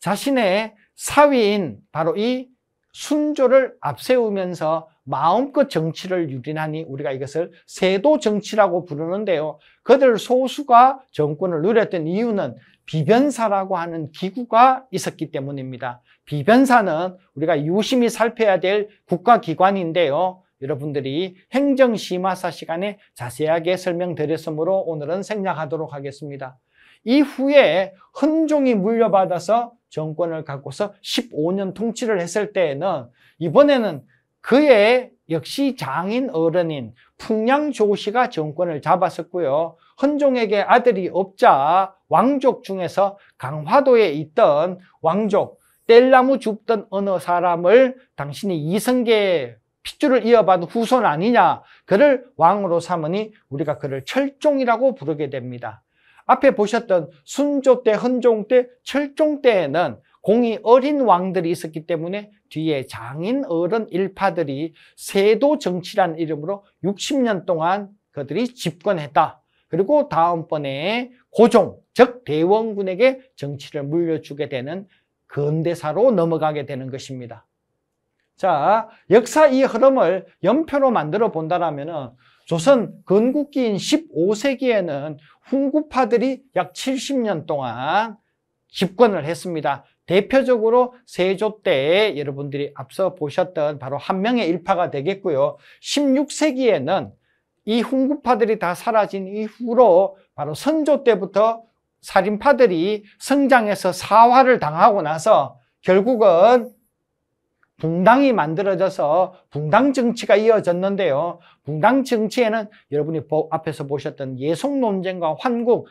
[SPEAKER 1] 자신의 사위인 바로 이 순조를 앞세우면서 마음껏 정치를 유린하니 우리가 이것을 세도 정치라고 부르는데요. 그들 소수가 정권을 누렸던 이유는 비변사라고 하는 기구가 있었기 때문입니다. 비변사는 우리가 유심히 살펴야 될 국가기관인데요. 여러분들이 행정심화사 시간에 자세하게 설명드렸으므로 오늘은 생략하도록 하겠습니다. 이후에 헌종이 물려받아서 정권을 갖고서 15년 통치를 했을 때에는 이번에는 그의 역시 장인 어른인 풍양조씨가 정권을 잡았었고요. 헌종에게 아들이 없자 왕족 중에서 강화도에 있던 왕족 뗄나무 줍던 어느 사람을 당신이 이성계의 핏줄을 이어받은 후손 아니냐 그를 왕으로 삼으니 우리가 그를 철종이라고 부르게 됩니다. 앞에 보셨던 순조 때, 헌종 때, 철종 때에는 공이 어린 왕들이 있었기 때문에 뒤에 장인 어른 일파들이 세도 정치란 이름으로 60년 동안 그들이 집권했다. 그리고 다음번에 고종, 즉 대원군에게 정치를 물려주게 되는 근대사로 넘어가게 되는 것입니다. 자, 역사 이 흐름을 연표로 만들어 본다라면은 조선 건국기인 15세기에는 훈구파들이 약 70년 동안 집권을 했습니다. 대표적으로 세조 때 여러분들이 앞서 보셨던 바로 한 명의 일파가 되겠고요. 16세기에는 이 훈구파들이 다 사라진 이후로 바로 선조 때부터 살인파들이 성장해서 사화를 당하고 나서 결국은 붕당이 만들어져서 붕당 정치가 이어졌는데요. 붕당 정치에는 여러분이 앞에서 보셨던 예송 논쟁과 환국,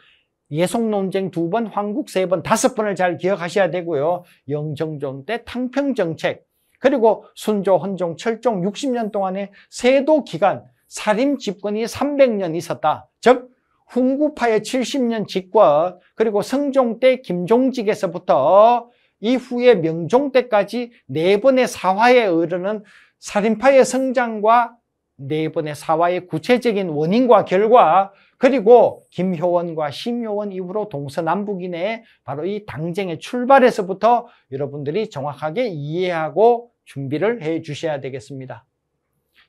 [SPEAKER 1] 예송 논쟁 두 번, 환국 세 번, 다섯 번을 잘 기억하셔야 되고요. 영정종 때 탕평 정책, 그리고 순조, 헌종, 철종 60년 동안의 세도 기간, 사림 집권이 300년 있었다. 즉, 훈구파의 7 0년집과 그리고 성종 때 김종직에서부터 이후에 명종 때까지 네 번의 사화에 의르는 살인파의 성장과 네 번의 사화의 구체적인 원인과 결과 그리고 김효원과 심효원 이후로 동서남북이네 바로 이 당쟁의 출발에서부터 여러분들이 정확하게 이해하고 준비를 해 주셔야 되겠습니다.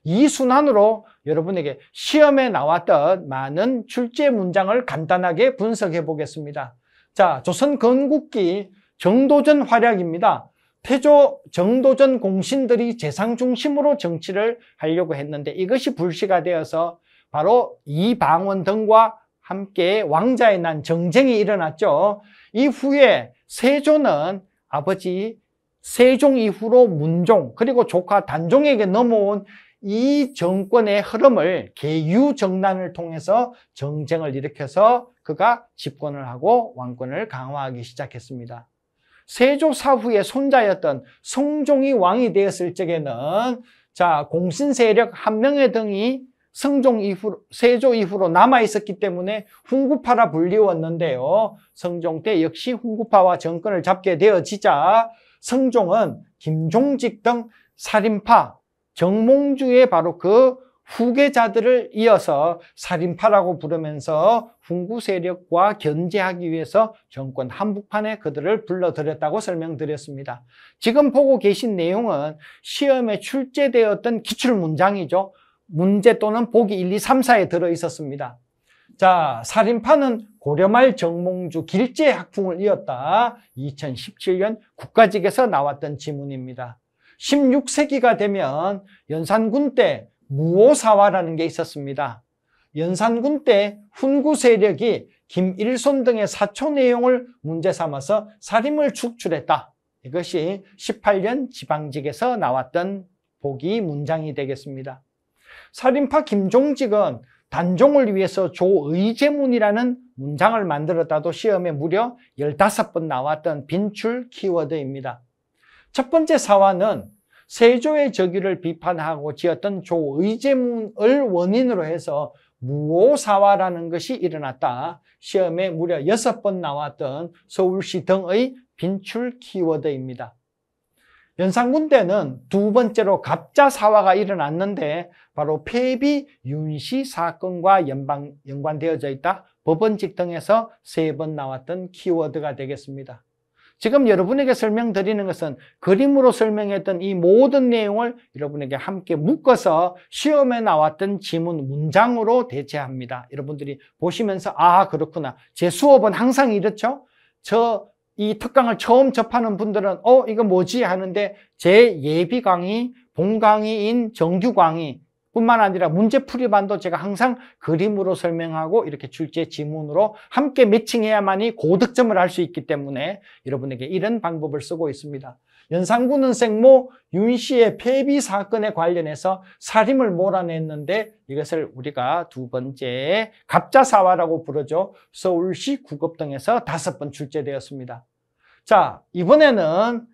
[SPEAKER 1] 이 순환으로 여러분에게 시험에 나왔던 많은 출제 문장을 간단하게 분석해 보겠습니다. 자, 조선 건국기 정도전 활약입니다. 태조 정도전 공신들이 재상 중심으로 정치를 하려고 했는데 이것이 불씨가 되어서 바로 이방원 등과 함께 왕자의 난 정쟁이 일어났죠. 이후에 세조는 아버지 세종 이후로 문종 그리고 조카 단종에게 넘어온 이 정권의 흐름을 계유정난을 통해서 정쟁을 일으켜서 그가 집권을 하고 왕권을 강화하기 시작했습니다. 세조 사후의 손자였던 성종이 왕이 되었을 적에는 자 공신 세력 한 명의 등이 성종 이후 세조 이후로 남아 있었기 때문에 훈구파라 불리웠는데요. 성종 때 역시 훈구파와 정권을 잡게 되어지자 성종은 김종직 등 살인파 정몽주의 바로 그 후계자들을 이어서 살인파라고 부르면서 훈구 세력과 견제하기 위해서 정권 한복판에 그들을 불러들였다고 설명드렸습니다. 지금 보고 계신 내용은 시험에 출제되었던 기출 문장이죠. 문제 또는 보기 1, 2, 3, 4에 들어 있었습니다. 자, 살인파는 고려말 정몽주 길제 학풍을 이었다. 2017년 국가직에서 나왔던 지문입니다. 16세기가 되면 연산군 때 무오사화라는 게 있었습니다. 연산군 때 훈구 세력이 김일손 등의 사초 내용을 문제 삼아서 사림을 축출했다. 이것이 18년 지방직에서 나왔던 보기 문장이 되겠습니다. 사림파 김종직은 단종을 위해서 조의제문이라는 문장을 만들었다도 시험에 무려 15번 나왔던 빈출 키워드입니다. 첫 번째 사화는 세조의 저기를 비판하고 지었던 조의제문을 원인으로 해서 무오사화라는 것이 일어났다. 시험에 무려 여섯 번 나왔던 서울시 등의 빈출 키워드입니다. 연산군대는 두 번째로 갑자사화가 일어났는데 바로 폐비 윤씨 사건과 연방, 연관되어져 있다. 법원직 등에서 세 번 나왔던 키워드가 되겠습니다. 지금 여러분에게 설명드리는 것은 그림으로 설명했던 이 모든 내용을 여러분에게 함께 묶어서 시험에 나왔던 지문 문장으로 대체합니다. 여러분들이 보시면서 아 그렇구나. 제 수업은 항상 이렇죠. 저 이 특강을 처음 접하는 분들은 어 이거 뭐지 하는데 제 예비 강의, 본 강의인 정규 강의 뿐만 아니라 문제풀이 반도 제가 항상 그림으로 설명하고 이렇게 출제 지문으로 함께 매칭해야만이 고득점을 할 수 있기 때문에 여러분에게 이런 방법을 쓰고 있습니다. 연산군은생 모윤 씨의 폐비 사건에 관련해서 살림을 몰아냈는데 이것을 우리가 두 번째 갑자사화라고 부르죠. 서울시 구급 등에서 다섯 번 출제되었습니다. 자, 이번에는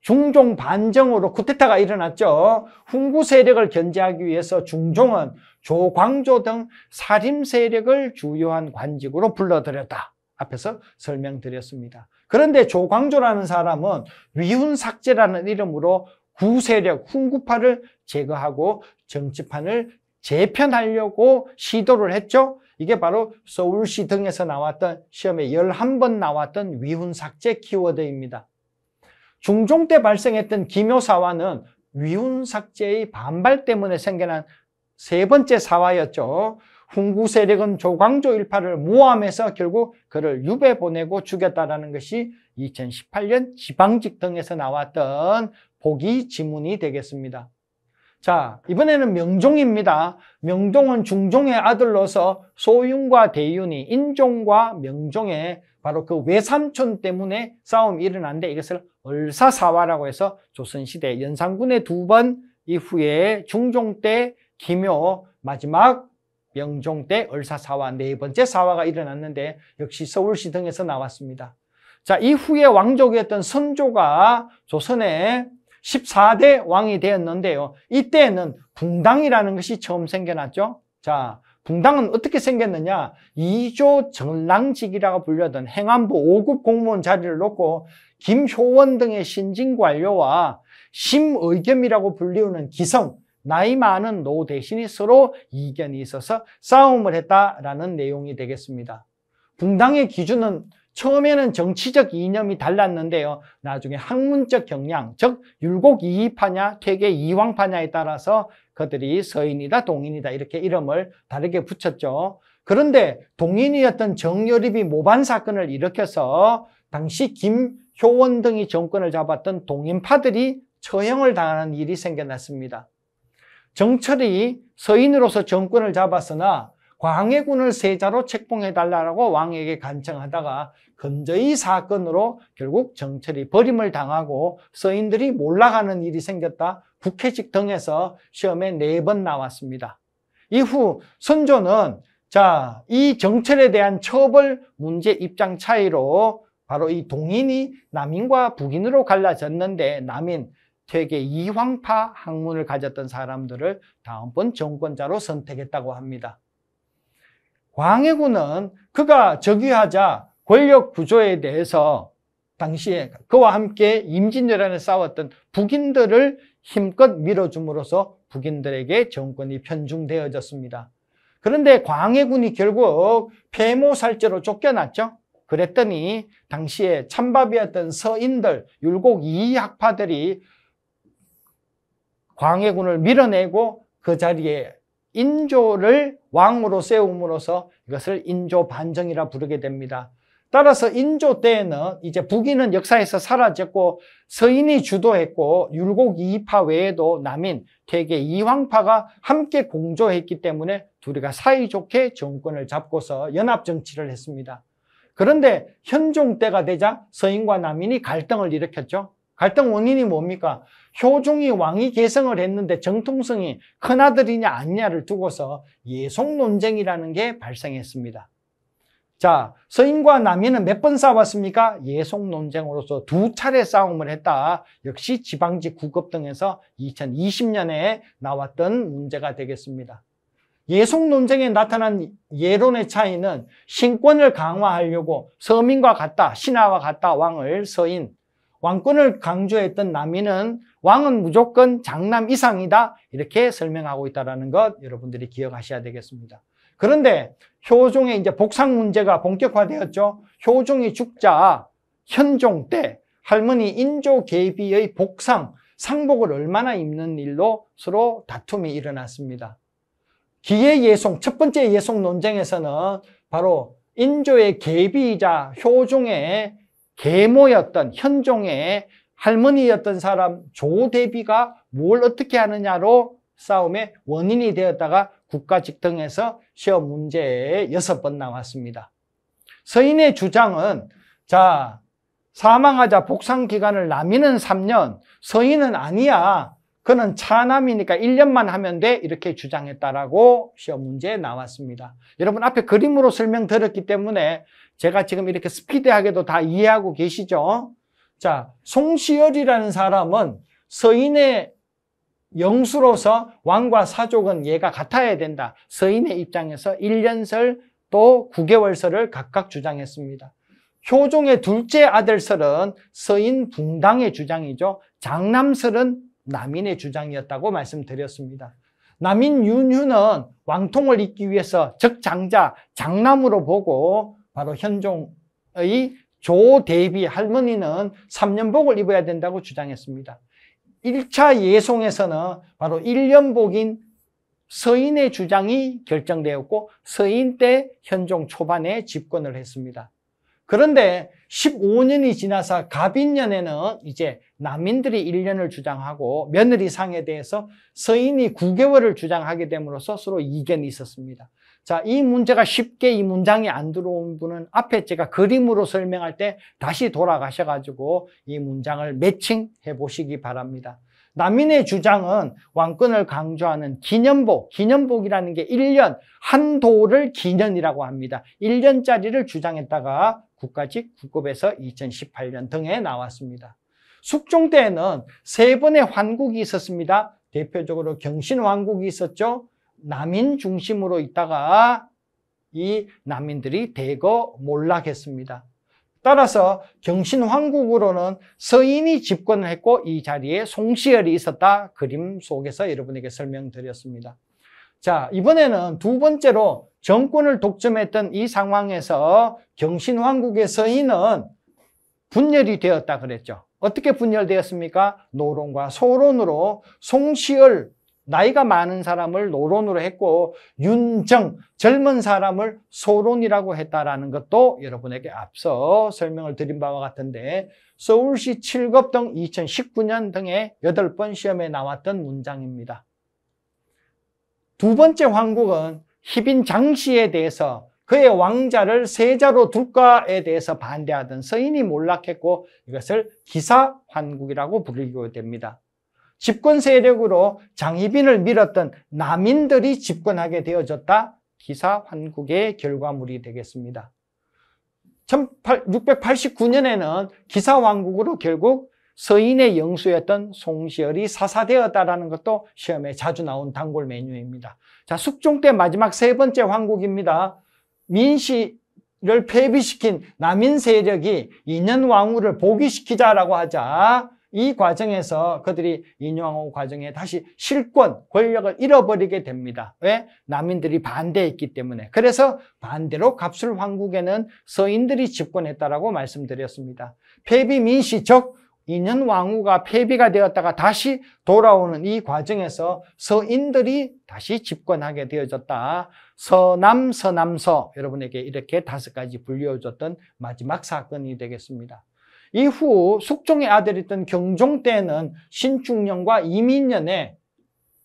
[SPEAKER 1] 중종 반정으로 쿠데타가 일어났죠. 훈구 세력을 견제하기 위해서 중종은 조광조 등 사림 세력을 주요한 관직으로 불러들였다. 앞에서 설명드렸습니다. 그런데 조광조라는 사람은 위훈삭제라는 이름으로 구세력 훈구파를 제거하고 정치판을 재편하려고 시도를 했죠. 이게 바로 서울시 등에서 나왔던 시험에 열한 번 나왔던 위훈삭제 키워드입니다. 중종 때 발생했던 기묘사화는 위훈삭제의 반발 때문에 생겨난 세 번째 사화였죠. 훈구 세력은 조광조 일파를 모함해서 결국 그를 유배 보내고 죽였다라는 것이 2018년 지방직 등에서 나왔던 보기 지문이 되겠습니다. 자, 이번에는 명종입니다. 명종은 중종의 아들로서 소윤과 대윤이 인종과 명종의 바로 그 외삼촌 때문에 싸움이 일어났는데 이것을 얼사사화라고 해서 조선시대 연산군의 두 번 이후에 중종 때 기묘 마지막 명종 때 얼사사화 네 번째 사화가 일어났는데 역시 서울시 등에서 나왔습니다. 자, 이후에 왕족이었던 선조가 조선의 14대 왕이 되었는데요. 이때에는 붕당이라는 것이 처음 생겨났죠. 자, 붕당은 어떻게 생겼느냐? 2조 정랑직이라고 불려던 행안부 5급 공무원 자리를 놓고 김효원 등의 신진관료와 심의겸이라고 불리우는 기성, 나이 많은 노 대신이 서로 이견이 있어서 싸움을 했다라는 내용이 되겠습니다. 붕당의 기준은 처음에는 정치적 이념이 달랐는데요. 나중에 학문적 경향, 즉율곡이입파냐 퇴계이왕파냐에 따라서 그들이 서인이다, 동인이다 이렇게 이름을 다르게 붙였죠. 그런데 동인이었던 정여립이 모반 사건을 일으켜서 당시 김효원 등이 정권을 잡았던 동인파들이 처형을 당하는 일이 생겨났습니다. 정철이 서인으로서 정권을 잡았으나 광해군을 세자로 책봉해달라고 왕에게 간청하다가 근저히 사건으로 결국 정철이 버림을 당하고 서인들이 몰락하는 일이 생겼다 국회직 등에서 시험에 네 번 나왔습니다. 이후 선조는 자, 이 정철에 대한 처벌 문제 입장 차이로 바로 이 동인이 남인과 북인으로 갈라졌는데 남인 퇴계 이황파 학문을 가졌던 사람들을 다음번 정권자로 선택했다고 합니다. 광해군은 그가 즉위하자 권력 구조에 대해서 당시에 그와 함께 임진왜란에 싸웠던 북인들을 힘껏 밀어줌으로써 북인들에게 정권이 편중되어졌습니다. 그런데 광해군이 결국 폐모살제로 쫓겨났죠. 그랬더니 당시에 찬밥이었던 서인들, 율곡 이학파들이 광해군을 밀어내고 그 자리에 인조를 왕으로 세움으로써 이것을 인조 반정이라 부르게 됩니다. 따라서 인조 때에는 이제 북인은 역사에서 사라졌고 서인이 주도했고 율곡 이파 외에도 남인, 대개 이황파가 함께 공조했기 때문에 둘이가 사이좋게 정권을 잡고서 연합정치를 했습니다. 그런데 현종 때가 되자 서인과 남인이 갈등을 일으켰죠. 갈등 원인이 뭡니까? 효종이 왕위 계승을 했는데 정통성이 큰아들이냐 아니냐를 두고서 예속 논쟁이라는 게 발생했습니다. 자, 서인과 남인은 몇 번 싸웠습니까? 예속 논쟁으로서 두 차례 싸움을 했다. 역시 지방지 구급 등에서 2020년에 나왔던 문제가 되겠습니다. 예속 논쟁에 나타난 예론의 차이는 신권을 강화하려고 서민과 같다, 신하와 같다 왕을 서인, 왕권을 강조했던 남인은 왕은 무조건 장남 이상이다 이렇게 설명하고 있다는 라것 여러분들이 기억하셔야 되겠습니다. 그런데 효종의 이제 복상 문제가 본격화되었죠. 효종이 죽자 현종 때 할머니 인조 계비의 복상, 상복을 얼마나 입는 일로 서로 다툼이 일어났습니다. 기예 예송, 첫 번째 예송 논쟁에서는 바로 인조의 계비이자 효종의 계모였던 현종의 할머니였던 사람 조대비가 뭘 어떻게 하느냐로 싸움의 원인이 되었다가 국가 직등에서 시험 문제에 여섯 번 나왔습니다. 서인의 주장은 자 사망하자 복상 기간을 남이는 3년, 서인은 아니야. 그는 차남이니까 1년만 하면 돼 이렇게 주장했다라고 시험 문제에 나왔습니다. 여러분 앞에 그림으로 설명드렸기 때문에 제가 지금 이렇게 스피드하게도 다 이해하고 계시죠? 자, 송시열이라는 사람은 서인의 영수로서 왕과 사족은 얘가 같아야 된다. 서인의 입장에서 1년설 또 9개월설을 각각 주장했습니다. 효종의 둘째 아들설은 서인 붕당의 주장이죠. 장남설은 남인의 주장이었다고 말씀드렸습니다. 남인 윤휴는 왕통을 잇기 위해서 적장자 장남으로 보고 바로 현종의 조대비 할머니는 3년복을 입어야 된다고 주장했습니다. 1차 예송에서는 바로 1년복인 서인의 주장이 결정되었고 서인 때 현종 초반에 집권을 했습니다. 그런데 15년이 지나서 갑인년에는 이제 남인들이 1년을 주장하고 며느리상에 대해서 서인이 9개월을 주장하게 됨으로써 서로 이견이 있었습니다. 자, 이 문제가 쉽게 이 문장이 안 들어온 분은 앞에 제가 그림으로 설명할 때 다시 돌아가셔가지고 이 문장을 매칭해 보시기 바랍니다. 남인의 주장은 왕권을 강조하는 기념복, 기념복이라는 게 1년, 한 도를 기념이라고 합니다. 1년짜리를 주장했다가 국가직 국급에서 2018년 등에 나왔습니다. 숙종 때에는 세 번의 환국이 있었습니다. 대표적으로 경신왕국이 있었죠. 남인 중심으로 있다가 이 남인들이 대거 몰락했습니다. 따라서 경신황국으로는 서인이 집권을 했고 이 자리에 송시열이 있었다 그림 속에서 여러분에게 설명드렸습니다. 자 이번에는 두 번째로 정권을 독점했던 이 상황에서 경신황국의 서인은 분열이 되었다 그랬죠. 어떻게 분열되었습니까? 노론과 소론으로 송시을 나이가 많은 사람을 노론으로 했고 윤정 젊은 사람을 소론이라고 했다라는 것도 여러분에게 앞서 설명을 드린 바와 같은데 서울시 7급 등 2019년 등의 8번 시험에 나왔던 문장입니다. 두 번째 황국은 희빈 장씨에 대해서 그의 왕자를 세자로 둘까에 대해서 반대하던 서인이 몰락했고 이것을 기사환국이라고 부르기도 됩니다. 집권 세력으로 장희빈을 밀었던 남인들이 집권하게 되어졌다. 기사환국의 결과물이 되겠습니다. 1689년에는 기사왕국으로 결국 서인의 영수였던 송시열이 사사되었다라는 것도 시험에 자주 나온 단골 메뉴입니다. 자, 숙종 때 마지막 세 번째 왕국입니다. 민씨를 폐비시킨 남인 세력이 인현 왕후를 복위시키자라고 하자 이 과정에서 그들이 인왕후 과정에 다시 실권, 권력을 잃어버리게 됩니다. 왜? 남인들이 반대했기 때문에. 그래서 반대로 갑술 황국에는 서인들이 집권했다라고 말씀드렸습니다. 폐비민씨적 인연 왕후가 폐비가 되었다가 다시 돌아오는 이 과정에서 서인들이 다시 집권하게 되어졌다. 서남, 서남서 여러분에게 이렇게 다섯 가지 불려줬던 마지막 사건이 되겠습니다. 이후 숙종의 아들이던 경종 때는 신축년과 이민년에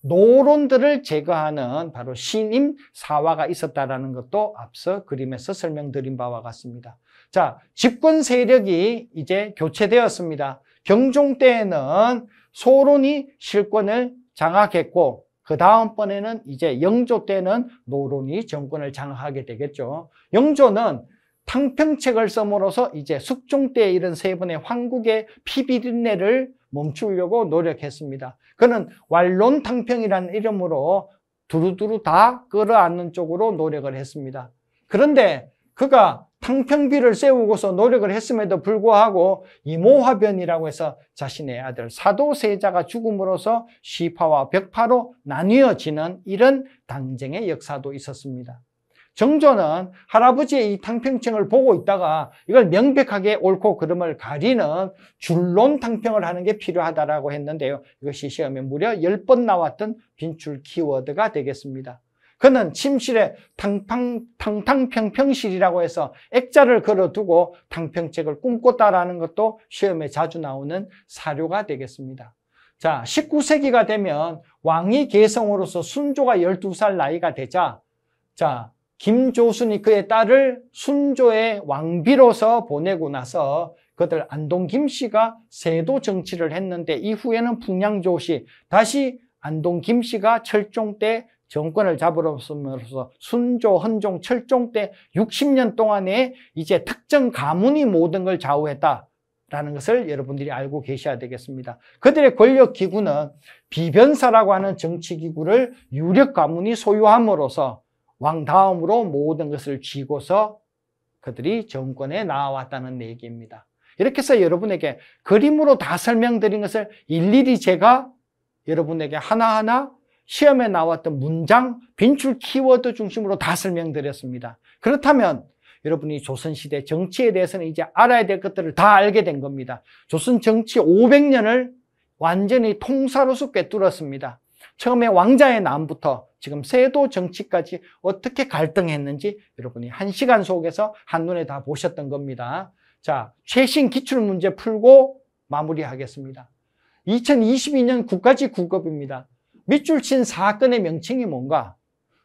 [SPEAKER 1] 노론들을 제거하는 바로 신임 사화가 있었다라는 것도 앞서 그림에서 설명드린 바와 같습니다. 자, 집권 세력이 이제 교체되었습니다. 경종 때에는 소론이 실권을 장악했고 그 다음번에는 이제 영조 때는 노론이 정권을 장악하게 되겠죠. 영조는 탕평책을 써으로써 이제 숙종 때에 이른 세분의 황국의 피비린내를 멈추려고 노력했습니다. 그는 왈론 탕평이라는 이름으로 두루두루 다 끌어안는 쪽으로 노력을 했습니다. 그런데 그가 탕평비를 세우고서 노력을 했음에도 불구하고 이모화변이라고 해서 자신의 아들 사도세자가 죽음으로써 시파와 벽파로 나뉘어지는 이런 당쟁의 역사도 있었습니다. 정조는 할아버지의 이 탕평층을 보고 있다가 이걸 명백하게 옳고 그름을 가리는 줄론 탕평을 하는 게 필요하다라고 했는데요. 이것이 시험에 무려 10번 나왔던 빈출 키워드가 되겠습니다. 그는 침실에 탕탕, 탕탕평평실이라고 해서 액자를 걸어두고 탕평책을 꿈꿨다라는 것도 시험에 자주 나오는 사료가 되겠습니다. 자, 19세기가 되면 왕이 개성으로서 순조가 12살 나이가 되자, 자, 김조순이 그의 딸을 순조의 왕비로서 보내고 나서 그들 안동 김씨가 세도 정치를 했는데 이후에는 풍양조시 다시 안동 김씨가 철종 때 정권을 잡으로서 순조, 헌종, 철종 때 60년 동안에 이제 특정 가문이 모든 걸 좌우했다. 라는 것을 여러분들이 알고 계셔야 되겠습니다. 그들의 권력 기구는 비변사라고 하는 정치 기구를 유력 가문이 소유함으로써 왕 다음으로 모든 것을 쥐고서 그들이 정권에 나왔다는 얘기입니다. 이렇게 해서 여러분에게 그림으로 다 설명드린 것을 일일이 제가 여러분에게 하나하나 시험에 나왔던 문장, 빈출 키워드 중심으로 다 설명드렸습니다. 그렇다면 여러분이 조선시대 정치에 대해서는 이제 알아야 될 것들을 다 알게 된 겁니다. 조선 정치 500년을 완전히 통사로서 꿰뚫었습니다. 처음에 왕자의 남부터 지금 세도 정치까지 어떻게 갈등했는지 여러분이 한 시간 속에서 한눈에 다 보셨던 겁니다. 자, 최신 기출 문제 풀고 마무리하겠습니다. 2022년 국가지 국급입니다. 밑줄 친 사건의 명칭이 뭔가?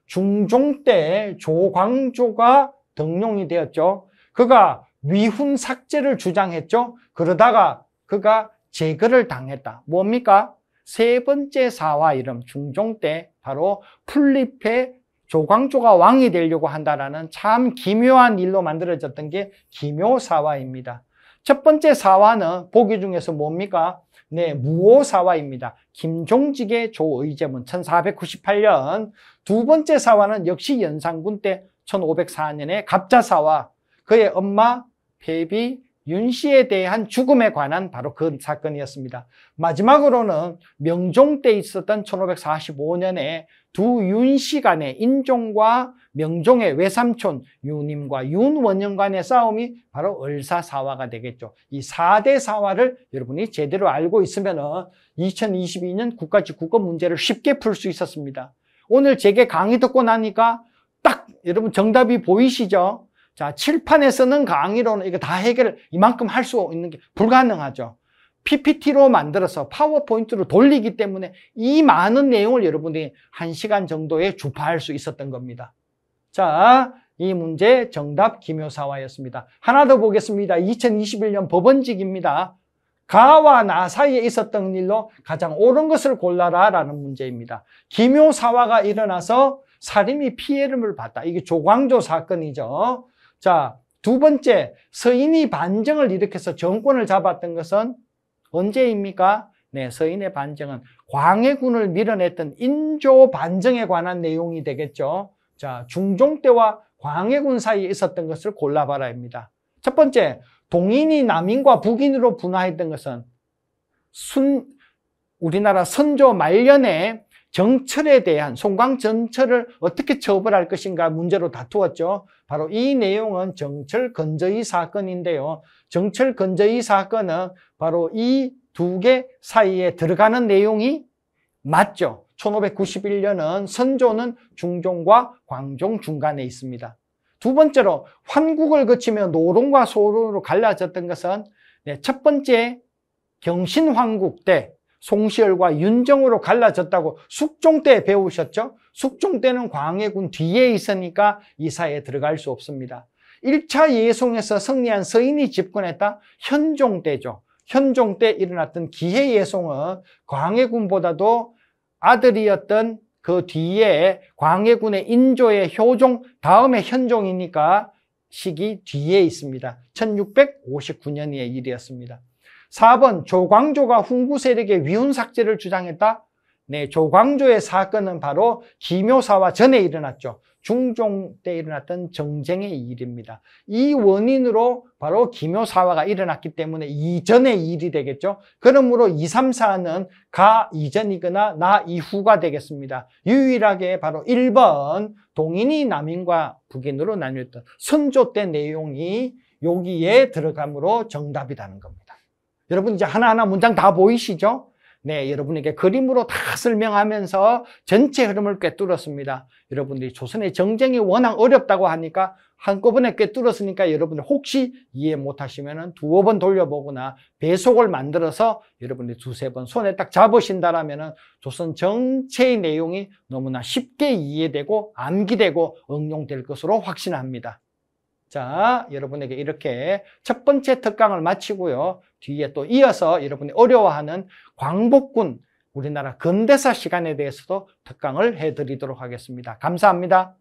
[SPEAKER 1] 중종 때 조광조가 등용이 되었죠. 그가 위훈 삭제를 주장했죠. 그러다가 그가 제거를 당했다. 뭡니까? 세 번째 사화 이름 중종 때 바로 풀립의 조광조가 왕이 되려고 한다라는 참 기묘한 일로 만들어졌던 게 기묘사화입니다. 첫 번째 사화는 보기 중에서 뭡니까? 네, 무오사화입니다. 김종직의 조의제문 1498년 두 번째 사화는 역시 연산군 때 1504년에 갑자사화 그의 엄마 배비 윤 씨에 대한 죽음에 관한 바로 그 사건이었습니다. 마지막으로는 명종 때 있었던 1545년에 두 윤씨 간의 인종과 명종의 외삼촌 윤임과 윤원영 간의 싸움이 바로 을사사화가 되겠죠. 이 4대 사화를 여러분이 제대로 알고 있으면 2022년 국가지 국어 문제를 쉽게 풀 수 있었습니다. 오늘 제게 강의 듣고 나니까 딱 여러분 정답이 보이시죠? 자, 칠판에서는 강의로는 이거 다 해결 이만큼 할 수 있는 게 불가능하죠. PPT로 만들어서 파워포인트로 돌리기 때문에 이 많은 내용을 여러분이 한시간 정도에 주파할 수 있었던 겁니다. 자, 이 문제 정답 김효사화였습니다. 하나 더 보겠습니다. 2021년 법원직입니다. 가와 나 사이에 있었던 일로 가장 옳은 것을 골라라 라는 문제입니다. 김효사화가 일어나서 살인이 피해를 받다. 이게 조광조 사건이죠. 자, 두 번째, 서인이 반정을 일으켜서 정권을 잡았던 것은 언제입니까? 네, 서인의 반정은 광해군을 밀어냈던 인조 반정에 관한 내용이 되겠죠. 자, 중종 때와 광해군 사이에 있었던 것을 골라봐라입니다. 첫 번째, 동인이 남인과 북인으로 분화했던 것은 순, 우리나라 선조 말년에 정철에 대한 송광 전철을 어떻게 처벌할 것인가 문제로 다투었죠. 바로 이 내용은 정철 건저의 사건인데요. 정철 건저의 사건은 바로 이 두 개 사이에 들어가는 내용이 맞죠. 1591년은 선조는 중종과 광종 중간에 있습니다. 두 번째로 환국을 거치며 노론과 소론으로 갈라졌던 것은 네, 첫 번째 경신환국때 송시열과 윤정으로 갈라졌다고 숙종 때 배우셨죠? 숙종 때는 광해군 뒤에 있으니까 이 사에 들어갈 수 없습니다. 1차 예송에서 승리한 서인이 집권했다? 현종 때죠. 현종 때 일어났던 기해 예송은 광해군보다도 아들이었던 그 뒤에 광해군의 인조의 효종 다음에 현종이니까 시기 뒤에 있습니다. 1659년의 일이었습니다. 4번 조광조가 훈구 세력의 위훈 삭제를 주장했다. 네, 조광조의 사건은 바로 기묘사와 전에 일어났죠. 중종 때 일어났던 정쟁의 일입니다. 이 원인으로 바로 기묘사화가 일어났기 때문에 이전의 일이 되겠죠. 그러므로 2, 3, 4는 가 이전이거나 나 이후가 되겠습니다. 유일하게 바로 1번 동인이 남인과 북인으로 나뉘었던 선조 때 내용이 여기에 들어감으로 정답이라는 겁니다. 여러분 이제 하나하나 문장 다 보이시죠? 네, 여러분에게 그림으로 다 설명하면서 전체 흐름을 꿰뚫었습니다. 여러분들이 조선의 정쟁이 워낙 어렵다고 하니까 한꺼번에 꿰뚫었으니까 여러분들 혹시 이해 못하시면 두어 번 돌려보거나 배속을 만들어서 여러분들이 두세 번 손에 딱 잡으신다라면 조선 정체의 내용이 너무나 쉽게 이해되고 암기되고 응용될 것으로 확신합니다. 자, 여러분에게 이렇게 첫 번째 특강을 마치고요. 뒤에 또 이어서 여러분이 어려워하는 광복군 우리나라 근대사 시간에 대해서도 특강을 해드리도록 하겠습니다. 감사합니다.